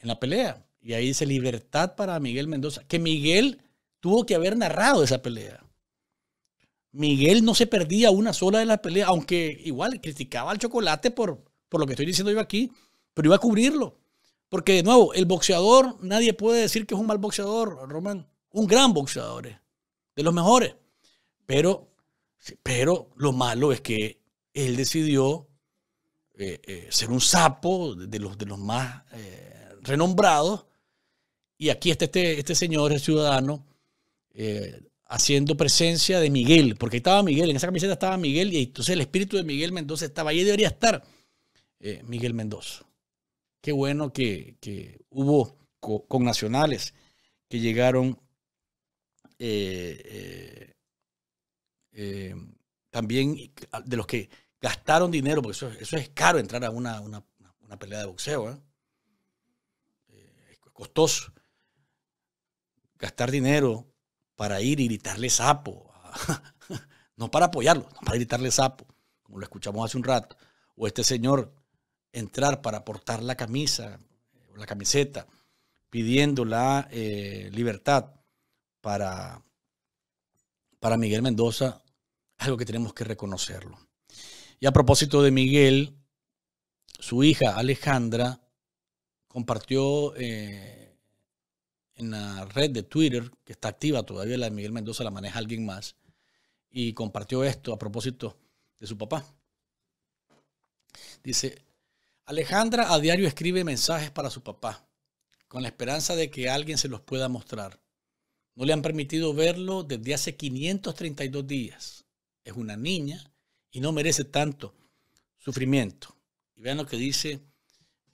la pelea. Y ahí dice libertad para Miguel Mendoza. Que Miguel tuvo que haber narrado esa pelea. Miguel no se perdía una sola de las peleas, aunque igual criticaba al chocolate por, por lo que estoy diciendo yo aquí, pero iba a cubrirlo. Porque de nuevo, el boxeador, nadie puede decir que es un mal boxeador, Román un gran boxeador, eh, de los mejores. Pero, pero lo malo es que él decidió eh, eh, ser un sapo de los, de los más renombrados. Y aquí está este, este señor, el ciudadano, haciendo presencia de Miguel, porque estaba Miguel, en esa camiseta estaba Miguel, y entonces el espíritu de Miguel Mendoza estaba ahí, debería estar Miguel Mendoza. Qué bueno que, que hubo con nacionales que llegaron eh, eh, em, también ah, de los que gastaron dinero, porque eso, es caro entrar a una, pelea de boxeo, ¿eh? es costoso. Gastar dinero para ir y gritarle sapo, no para apoyarlo, no para gritarle sapo, como lo escuchamos hace un rato, o este señor entrar para portar la camisa, o la camiseta, pidiendo la libertad para, Miguel Mendoza, algo que tenemos que reconocerlo. Y a propósito de Miguel, su hija Alejandra compartió eh, en la red de Twitter, que está activa todavía, la de Miguel Mendoza la maneja alguien más, y compartió esto a propósito de su papá. Dice, Alejandra a diario escribe mensajes para su papá, con la esperanza de que alguien se los pueda mostrar. No le han permitido verlo desde hace 532 días. Es una niña y no merece tanto sufrimiento. Y vean lo que dice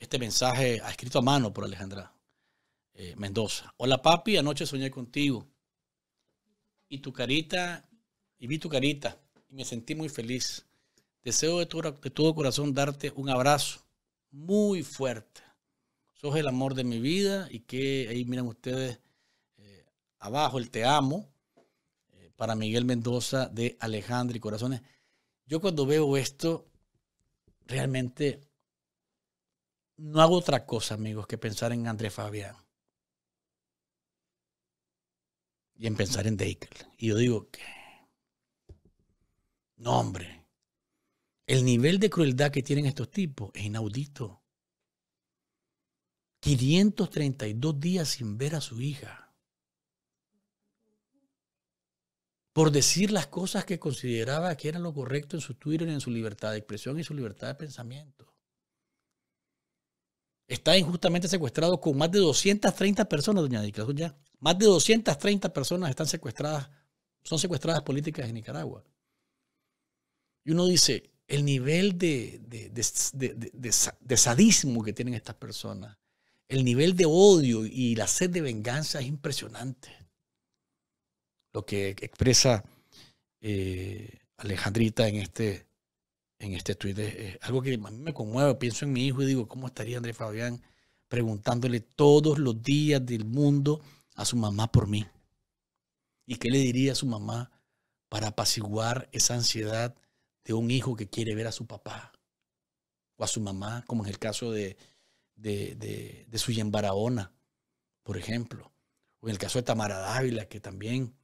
este mensaje escrito a mano por Alejandra eh, Mendoza. Hola papi, anoche soñé contigo. Y tu carita, y vi tu carita, y me sentí muy feliz. Deseo de, todo corazón darte un abrazo muy fuerte. Sos el amor de mi vida y que ahí miran ustedes abajo, el Te Amo, eh, para Miguel Mendoza de Alejandro y Corazones. Yo cuando veo esto, realmente no hago otra cosa, amigos, que pensar en Andrés Fabián. Y en pensar en Deikel. Y yo digo que... No, hombre. El nivel de crueldad que tienen estos tipos es inaudito. 532 días sin ver a su hija. por decir las cosas que consideraba que eran lo correcto en su Twitter, en su libertad de expresión y su libertad de pensamiento. Está injustamente secuestrado con más de 230 personas, doña Dica. más de 230 personas están secuestradas, son secuestradas políticas en Nicaragua. Y uno dice, el nivel de, de sadismo que tienen estas personas, el nivel de odio y la sed de venganza es impresionante lo que expresa eh, Alejandrita en este, en este tuit es, algo que a mí me conmueve. Pienso en mi hijo y digo, ¿cómo estaría Andrés Fabián preguntándole todos los días del mundo a su mamá por mí? ¿Y qué le diría a su mamá para apaciguar esa ansiedad de un hijo que quiere ver a su papá o a su mamá, como en el caso de, de, de, de por ejemplo, o en el caso de Tamara Dávila, que también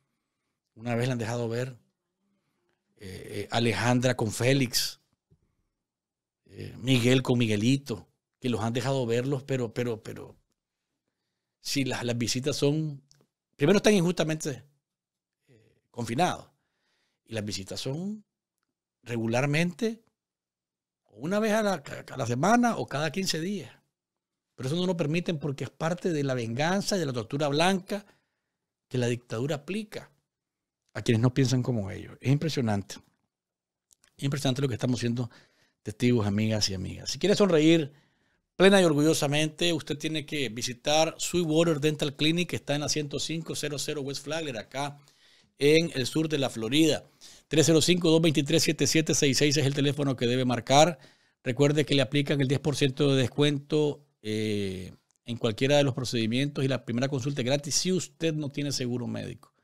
una vez la han dejado ver. Eh, eh, Alejandra con Félix. Eh, Miguel con Miguelito. Que los han dejado verlos, pero, pero, pero. Si las, visitas son. Primero están injustamente confinados. Y las visitas son regularmente una vez a la, a la, semana o cada 15 días. Pero eso no lo permiten porque es parte de la venganza y de la tortura blanca que la dictadura aplica a quienes no piensan como ellos. Es impresionante. impresionante lo que estamos siendo testigos, amigas y amigas. Si quiere sonreír plena y orgullosamente, usted tiene que visitar Sweetwater Dental Clinic, que está en la 105-00 West Flagler, acá en el sur de la Florida. 305-223-7766 es el teléfono que debe marcar. Recuerde que le aplican el 10% de descuento eh, en cualquiera de los procedimientos y la primera consulta es gratis si usted no tiene seguro médico.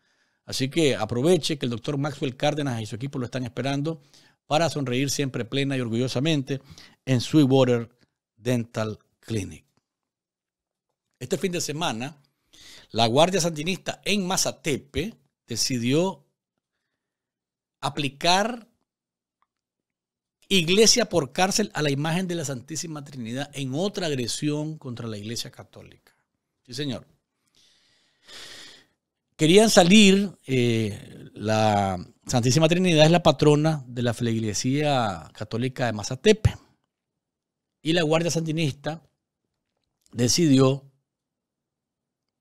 Así que aproveche que el doctor Maxwell Cárdenas y su equipo lo están esperando para sonreír siempre plena y orgullosamente en Sweetwater Dental Clinic. Este fin de semana, la Guardia Sandinista en Mazatepe decidió aplicar iglesia por cárcel a la imagen de la Santísima Trinidad en otra agresión contra la Iglesia Católica. Sí, señor querían salir, eh, la Santísima Trinidad es la patrona de la Iglesia católica de Mazatepe. Y la Guardia Santinista decidió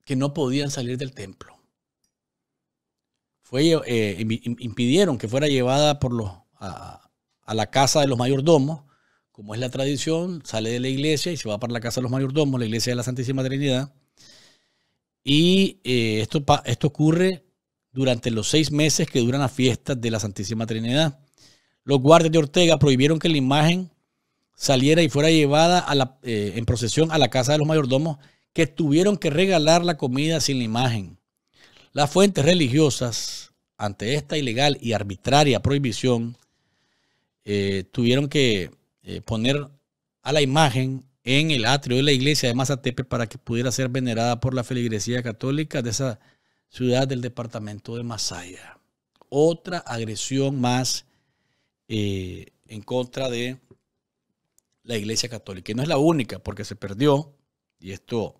que no podían salir del templo. Fue, eh, impidieron que fuera llevada por los, a la casa de los mayordomos. Como es la tradición, sale de la iglesia y se va para la casa de los mayordomos, la iglesia de la Santísima Trinidad y eh, esto, ocurre durante los seis meses que duran las fiestas de la Santísima Trinidad. Los guardias de Ortega prohibieron que la imagen saliera y fuera llevada eh, en procesión a la casa de los mayordomos, que tuvieron que regalar la comida sin la imagen. Las fuentes religiosas, ante esta ilegal y arbitraria prohibición, eh, tuvieron que poner a la imagen en el atrio de la iglesia de Mazatepe para que pudiera ser venerada por la feligresía católica de esa ciudad del departamento de Masaya. Otra agresión más eh, en contra de la iglesia católica. Y no es la única, porque se perdió, y esto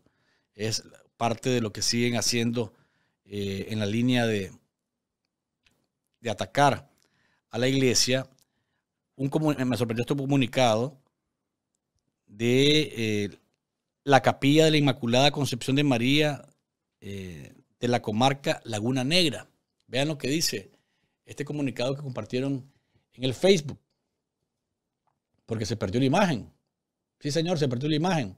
es parte de lo que siguen haciendo eh, en la línea de, de atacar a la iglesia. Un, me sorprendió este comunicado de eh, la capilla de la Inmaculada Concepción de María eh, de la comarca Laguna Negra. Vean lo que dice este comunicado que compartieron en el Facebook, porque se perdió la imagen. Sí, señor, se perdió la imagen.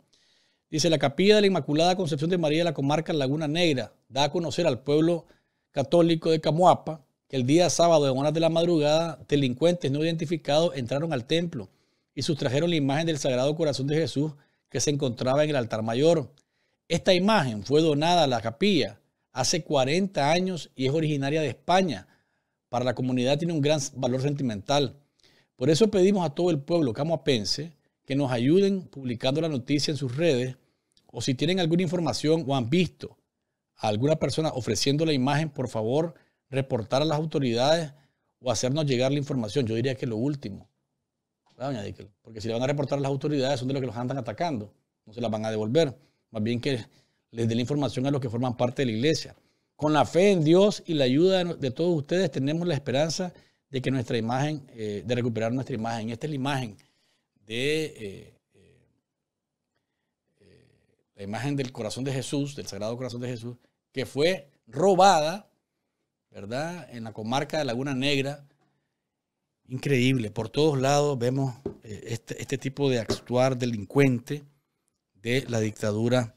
Dice, la capilla de la Inmaculada Concepción de María de la comarca Laguna Negra da a conocer al pueblo católico de Camuapa que el día sábado de horas de la madrugada delincuentes no identificados entraron al templo y sustrajeron la imagen del Sagrado Corazón de Jesús que se encontraba en el altar mayor. Esta imagen fue donada a la capilla hace 40 años y es originaria de España. Para la comunidad tiene un gran valor sentimental. Por eso pedimos a todo el pueblo camuapense que nos ayuden publicando la noticia en sus redes o si tienen alguna información o han visto a alguna persona ofreciendo la imagen, por favor, reportar a las autoridades o hacernos llegar la información. Yo diría que lo último. Porque si la van a reportar a las autoridades son de los que los andan atacando, no se las van a devolver. Más bien que les dé la información a los que forman parte de la iglesia. Con la fe en Dios y la ayuda de todos ustedes tenemos la esperanza de que nuestra imagen, eh, de recuperar nuestra imagen. Esta es la imagen de eh, eh, la imagen del corazón de Jesús, del Sagrado Corazón de Jesús, que fue robada, ¿verdad? En la comarca de Laguna Negra Increíble, por todos lados vemos eh, este, este, tipo de actuar delincuente de la dictadura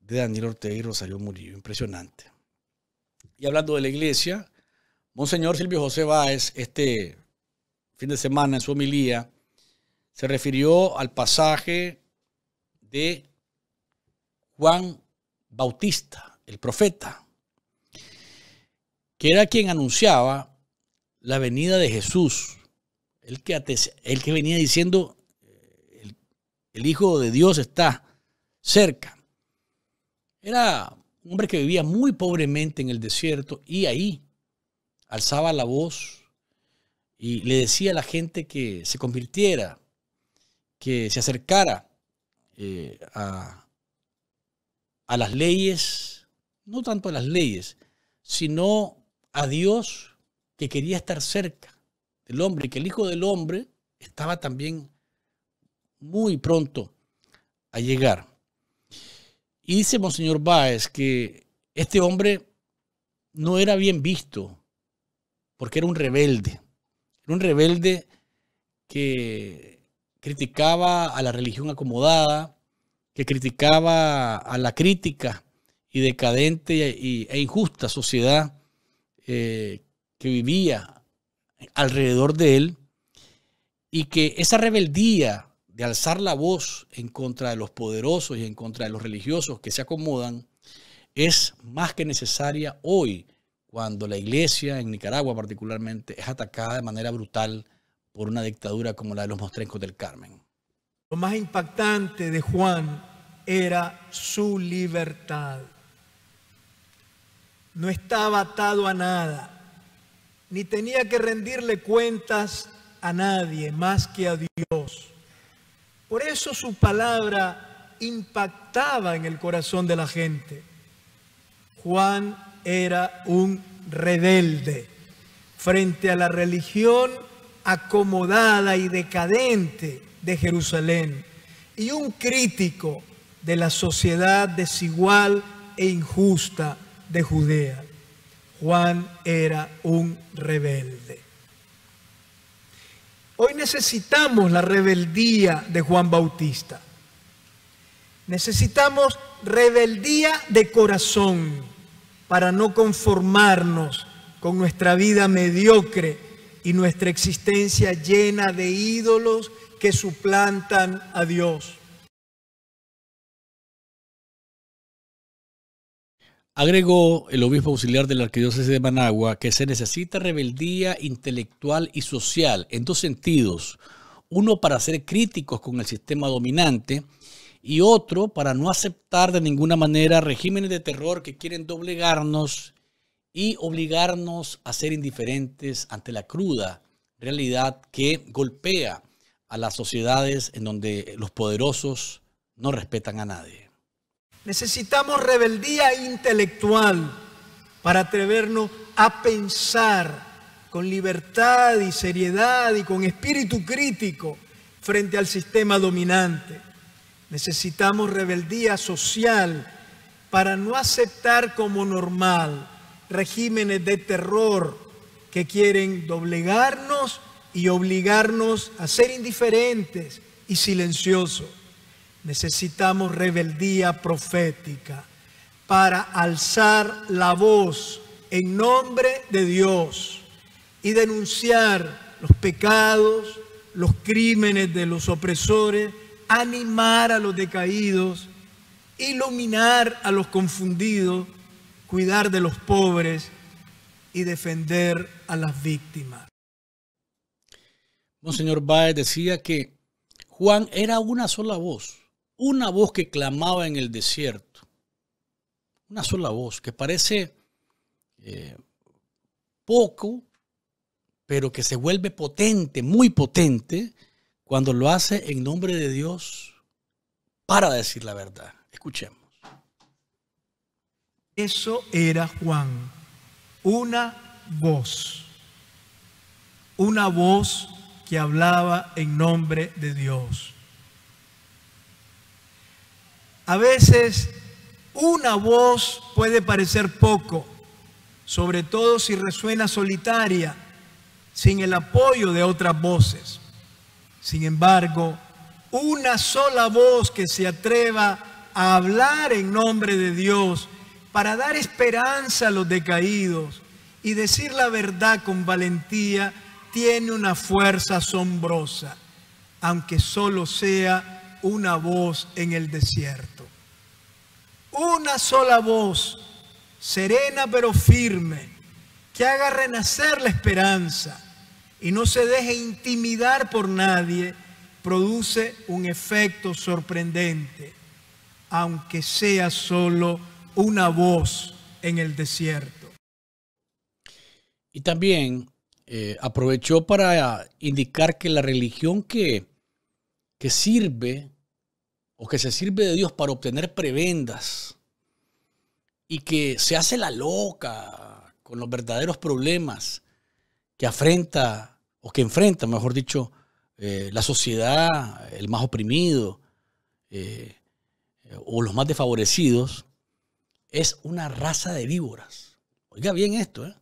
de Daniel Ortega y Rosario Murillo. Impresionante. Y hablando de la iglesia, Monseñor Silvio José Báez, este fin de semana en su homilía, se refirió al pasaje de Juan Bautista, el profeta, que era quien anunciaba la venida de Jesús el que, el que venía diciendo, el, Hijo de Dios está cerca. Era un hombre que vivía muy pobremente en el desierto y ahí alzaba la voz y le decía a la gente que se convirtiera, que se acercara eh, a las leyes, no tanto a las leyes, sino a Dios que quería estar cerca el hombre, que el Hijo del Hombre estaba también muy pronto a llegar. Y dice Monseñor Báez que este hombre no era bien visto porque era un rebelde. Era un rebelde que criticaba a la religión acomodada, que criticaba a la crítica y decadente e injusta sociedad eh, que vivía alrededor de él y que esa rebeldía de alzar la voz en contra de los poderosos y en contra de los religiosos que se acomodan es más que necesaria hoy cuando la iglesia en Nicaragua particularmente es atacada de manera brutal por una dictadura como la de los mostrencos del Carmen. Lo más impactante de Juan era su libertad. No estaba atado a nada ni tenía que rendirle cuentas a nadie más que a Dios. Por eso su palabra impactaba en el corazón de la gente. Juan era un rebelde frente a la religión acomodada y decadente de Jerusalén y un crítico de la sociedad desigual e injusta de Judea. Juan era un rebelde. Hoy necesitamos la rebeldía de Juan Bautista. Necesitamos rebeldía de corazón para no conformarnos con nuestra vida mediocre y nuestra existencia llena de ídolos que suplantan a Dios. Agregó el obispo auxiliar de la arquidiócesis de Managua que se necesita rebeldía intelectual y social en dos sentidos. Uno para ser críticos con el sistema dominante y otro para no aceptar de ninguna manera regímenes de terror que quieren doblegarnos y obligarnos a ser indiferentes ante la cruda realidad que golpea a las sociedades en donde los poderosos no respetan a nadie. Necesitamos rebeldía intelectual para atrevernos a pensar con libertad y seriedad y con espíritu crítico frente al sistema dominante. Necesitamos rebeldía social para no aceptar como normal regímenes de terror que quieren doblegarnos y obligarnos a ser indiferentes y silenciosos. Necesitamos rebeldía profética para alzar la voz en nombre de Dios y denunciar los pecados, los crímenes de los opresores, animar a los decaídos, iluminar a los confundidos, cuidar de los pobres y defender a las víctimas. Monseñor Baez decía que Juan era una sola voz una voz que clamaba en el desierto. Una sola voz que parece eh, poco, pero que se vuelve potente, muy potente, cuando lo hace en nombre de Dios para decir la verdad. Escuchemos. Eso era Juan, una voz, una voz que hablaba en nombre de Dios. A veces una voz puede parecer poco, sobre todo si resuena solitaria, sin el apoyo de otras voces. Sin embargo, una sola voz que se atreva a hablar en nombre de Dios para dar esperanza a los decaídos y decir la verdad con valentía tiene una fuerza asombrosa, aunque solo sea una voz en el desierto una sola voz, serena pero firme, que haga renacer la esperanza y no se deje intimidar por nadie, produce un efecto sorprendente, aunque sea solo una voz en el desierto. Y también eh, aprovechó para indicar que la religión que, que sirve o que se sirve de Dios para obtener prebendas y que se hace la loca con los verdaderos problemas que afrenta o que enfrenta, mejor dicho, eh, la sociedad, el más oprimido eh, o los más desfavorecidos, es una raza de víboras. Oiga bien esto, ¿eh?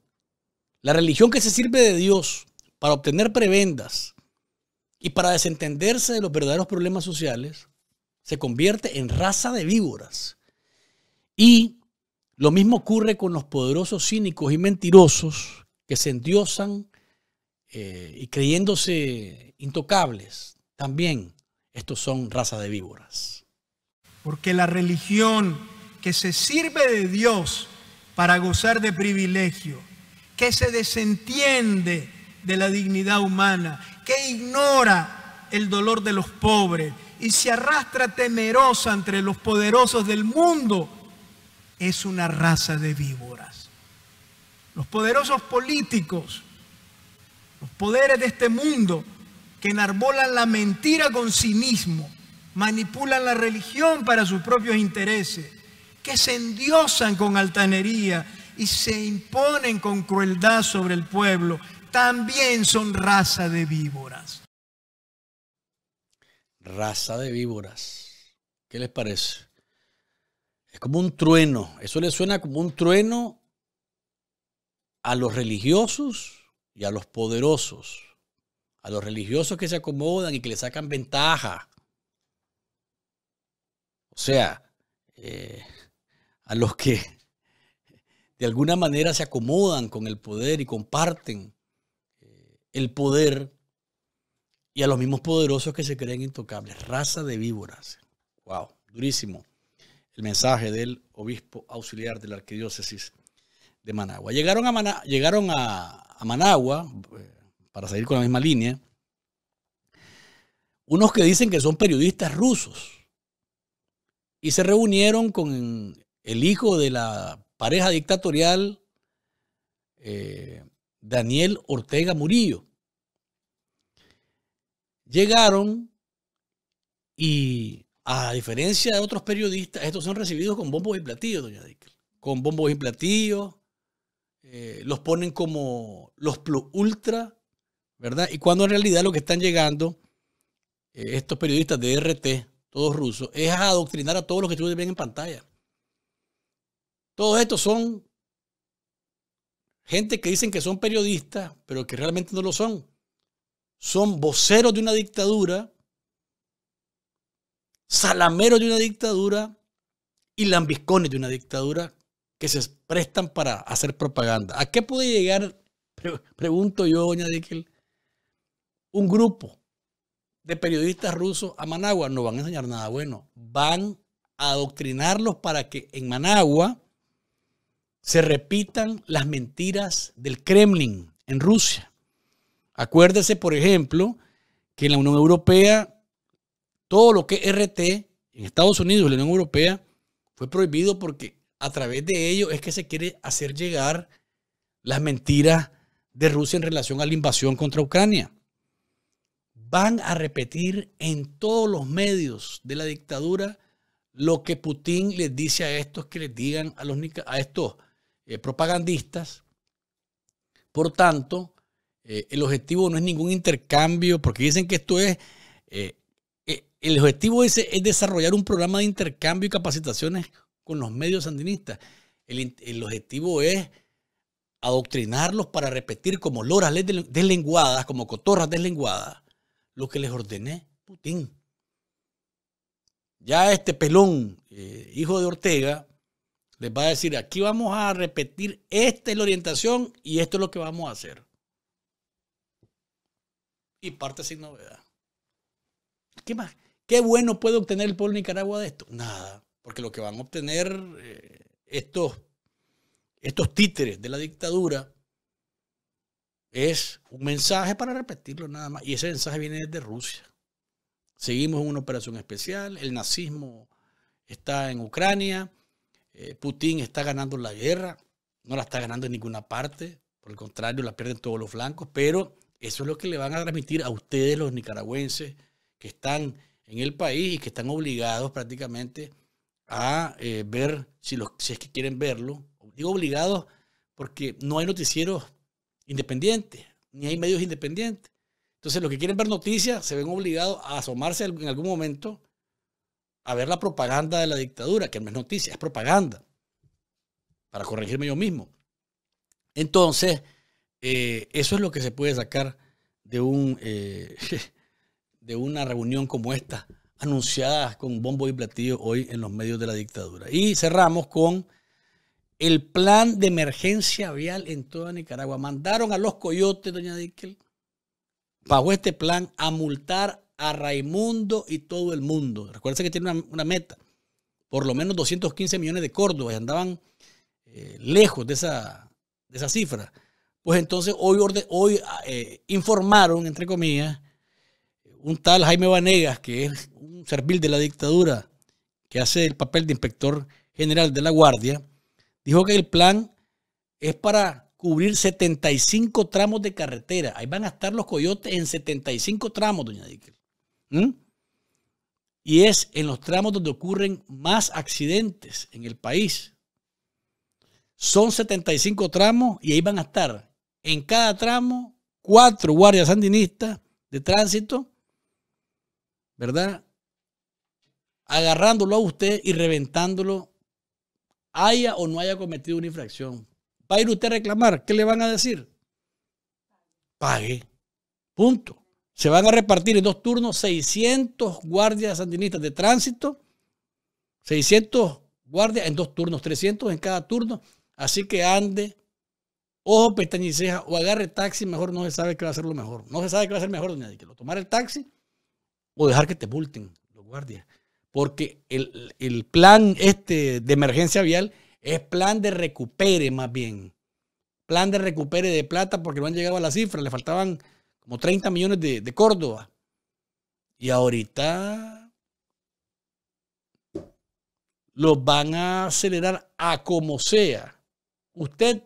La religión que se sirve de Dios para obtener prebendas y para desentenderse de los verdaderos problemas sociales se convierte en raza de víboras. Y lo mismo ocurre con los poderosos cínicos y mentirosos que se endiosan eh, y creyéndose intocables. También estos son raza de víboras. Porque la religión que se sirve de Dios para gozar de privilegio, que se desentiende de la dignidad humana, que ignora el dolor de los pobres, y se arrastra temerosa entre los poderosos del mundo, es una raza de víboras. Los poderosos políticos, los poderes de este mundo, que enarbolan la mentira con cinismo, manipulan la religión para sus propios intereses, que se endiosan con altanería y se imponen con crueldad sobre el pueblo, también son raza de víboras raza de víboras. ¿Qué les parece? Es como un trueno. Eso le suena como un trueno a los religiosos y a los poderosos. A los religiosos que se acomodan y que le sacan ventaja. O sea, eh, a los que de alguna manera se acomodan con el poder y comparten eh, el poder y a los mismos poderosos que se creen intocables. Raza de víboras. Wow, durísimo. El mensaje del obispo auxiliar de la arquidiócesis de Managua. Llegaron a, llegaron a, Managua, eh, para seguir con la misma línea, unos que dicen que son periodistas rusos y se reunieron con el hijo de la pareja dictatorial, eh, Daniel Ortega Murillo. Llegaron y a diferencia de otros periodistas, estos son recibidos con bombos y platillos, doña Dick. Con bombos y platillos, eh, los ponen como los plus ultra, ¿verdad? Y cuando en realidad lo que están llegando eh, estos periodistas de RT, todos rusos, es a adoctrinar a todos los que ustedes ven en pantalla. Todos estos son gente que dicen que son periodistas, pero que realmente no lo son son voceros de una dictadura, salameros de una dictadura y lambiscones de una dictadura que se prestan para hacer propaganda. ¿A qué puede llegar, pregunto yo, doña Dickel, un grupo de periodistas rusos a Managua? No van a enseñar nada bueno, van a adoctrinarlos para que en Managua se repitan las mentiras del Kremlin en Rusia. Acuérdese, por ejemplo, que en la Unión Europea, todo lo que RT, en Estados Unidos, en la Unión Europea, fue prohibido porque a través de ello es que se quiere hacer llegar las mentiras de Rusia en relación a la invasión contra Ucrania. Van a repetir en todos los medios de la dictadura lo que Putin les dice a estos que les digan a, estos eh, propagandistas. Por tanto, eh, el objetivo no es ningún intercambio, porque dicen que esto es... Eh, eh, el objetivo es, desarrollar un programa de intercambio y capacitaciones con los medios sandinistas. El, objetivo es adoctrinarlos para repetir como loras deslenguadas, como cotorras deslenguadas, lo que les ordené Putin. Ya este pelón, hijo de Ortega, les va a decir, aquí vamos a repetir, esta es la orientación y esto es lo que vamos a hacer y parte sin novedad. ¿Qué más? ¿Qué bueno puede obtener el pueblo de Nicaragua de esto? Nada, porque lo que van a obtener eh, estos, estos títeres de la dictadura es un mensaje para repetirlo nada más. Y ese mensaje viene desde Rusia. Seguimos en una operación especial, el nazismo está en Ucrania, eh, Putin está ganando la guerra, no la está ganando en ninguna parte, por el contrario, la pierden todos los flancos, pero eso es lo que le van a transmitir a ustedes los nicaragüenses que están en el país y que están obligados prácticamente a eh, ver, si, los, si es que quieren verlo, digo obligados porque no hay noticieros independientes, ni hay medios independientes. Entonces los que quieren ver noticias se ven obligados a asomarse en algún momento a ver la propaganda de la dictadura, que no es noticia, es propaganda, para corregirme yo mismo. Entonces, eh, eso es lo que se puede sacar de, un, eh, de una reunión como esta, anunciada con bombo y platillo hoy en los medios de la dictadura. Y cerramos con el plan de emergencia vial en toda Nicaragua. Mandaron a los coyotes, doña Dickel, bajo este plan a multar a Raimundo y todo el mundo. recuerden que tiene una, meta, por lo menos 215 millones de córdobas, andaban eh, lejos de de esa cifra. Pues entonces hoy, hoy ah, eh, informaron, entre comillas, un tal Jaime Vanegas, que es un servil de la dictadura, que hace el papel de inspector general de la Guardia, dijo que el plan es para cubrir 75 tramos de carretera. Ahí van a estar los coyotes en 75 tramos, doña Díquel. Y es en los tramos donde ocurren más accidentes en el país. Son 75 tramos y ahí van a estar en cada tramo cuatro guardias sandinistas de tránsito, ¿verdad? Agarrándolo a usted y reventándolo, haya o no haya cometido una infracción. Va a ir usted a reclamar, ¿qué le van a decir? Pague. Punto. Se van a repartir en dos turnos 600 guardias sandinistas de tránsito, 600 guardias en dos turnos, 300 en cada turno. Así que ande ojo, pestaña o agarre taxi, mejor no se sabe qué va a ser lo mejor. No se sabe qué va a ser mejor, doña lo Tomar el taxi o dejar que te multen los guardias. Porque el, plan este de emergencia vial es plan de recupere más bien. Plan de recupere de plata porque no han llegado a la cifra. Le faltaban como 30 millones de, de Córdoba. Y ahorita los van a acelerar a como sea. Usted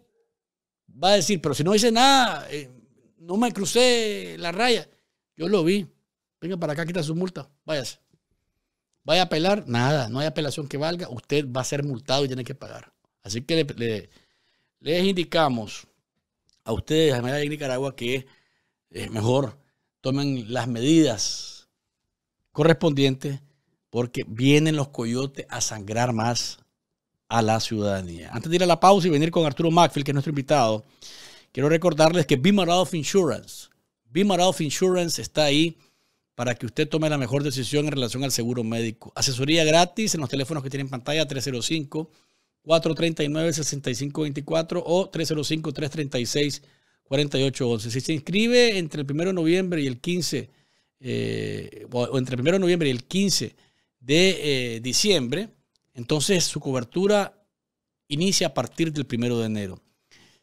va a decir, pero si no hice nada, eh, no me crucé la raya. Yo lo vi. Venga para acá, quita su multa. Váyase. Vaya a apelar, nada, no hay apelación que valga. Usted va a ser multado y tiene que pagar. Así que le, les indicamos a ustedes, a de Nicaragua, que es eh, mejor tomen las medidas correspondientes porque vienen los coyotes a sangrar más a la ciudadanía. Antes de ir a la pausa y venir con Arturo Macfield, que es nuestro invitado, quiero recordarles que Be Insurance, Bimar of Insurance está ahí para que usted tome la mejor decisión en relación al seguro médico. Asesoría gratis en los teléfonos que tienen pantalla 305 439 6524 o 305 336 4811. Si se inscribe entre el 1 de noviembre y el 15 eh, o entre el 1 de noviembre y el 15 de eh, diciembre, entonces su cobertura inicia a partir del 1 de enero.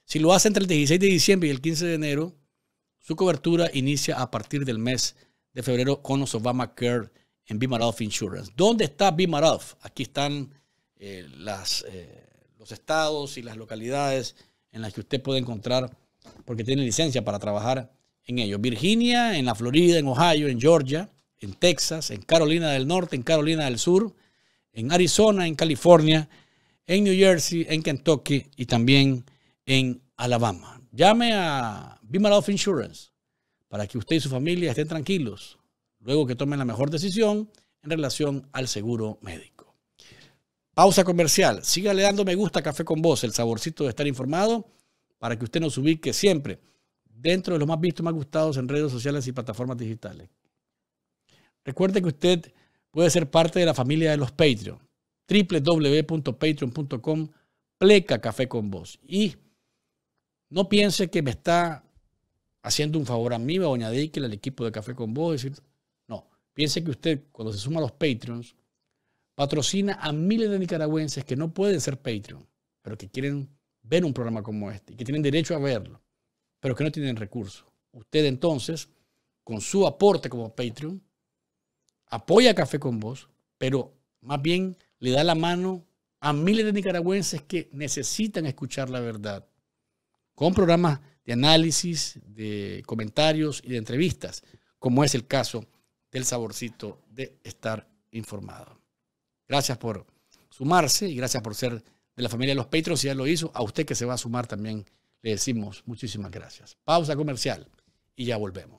Si lo hace entre el 16 de diciembre y el 15 de enero, su cobertura inicia a partir del mes de febrero con los Obamacare en Bimaroff Insurance. ¿Dónde está Bimaroff? Aquí están eh, eh, los estados y las localidades en las que usted puede encontrar, porque tiene licencia para trabajar en ello. Virginia, en la Florida, en Ohio, en Georgia, en Texas, en Carolina del Norte, en Carolina del Sur, en Arizona, en California, en New Jersey, en Kentucky y también en Alabama. Llame a Bimal Insurance para que usted y su familia estén tranquilos luego que tomen la mejor decisión en relación al seguro médico. Pausa comercial. Sígale dando me gusta a Café con Vos, el saborcito de estar informado, para que usted nos ubique siempre dentro de los más vistos y más gustados en redes sociales y plataformas digitales. Recuerde que usted puede ser parte de la familia de los Patreon. www.patreon.com pleca café con vos. Y no piense que me está haciendo un favor a mí o a Doña el al equipo de Café con Vos. Decir, no, piense que usted, cuando se suma a los Patreons, patrocina a miles de nicaragüenses que no pueden ser Patreon, pero que quieren ver un programa como este, que tienen derecho a verlo, pero que no tienen recursos. Usted entonces, con su aporte como Patreon, apoya Café con Vos, pero más bien le da la mano a miles de nicaragüenses que necesitan escuchar la verdad, con programas de análisis, de comentarios y de entrevistas, como es el caso del saborcito de estar informado. Gracias por sumarse y gracias por ser de la familia de los Petros. si ya lo hizo, a usted que se va a sumar también le decimos muchísimas gracias. Pausa comercial y ya volvemos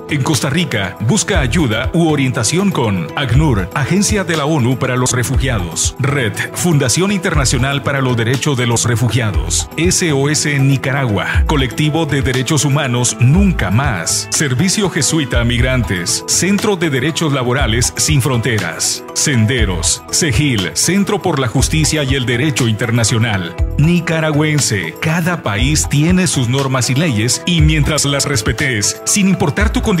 En Costa Rica, busca ayuda u orientación con ACNUR, Agencia de la ONU para los Refugiados, Red, Fundación Internacional para los Derechos de los Refugiados, SOS Nicaragua, Colectivo de Derechos Humanos Nunca Más, Servicio Jesuita a Migrantes, Centro de Derechos Laborales Sin Fronteras, Senderos, Segil, Centro por la Justicia y el Derecho Internacional, Nicaragüense. Cada país tiene sus normas y leyes y mientras las respetes, sin importar tu condición,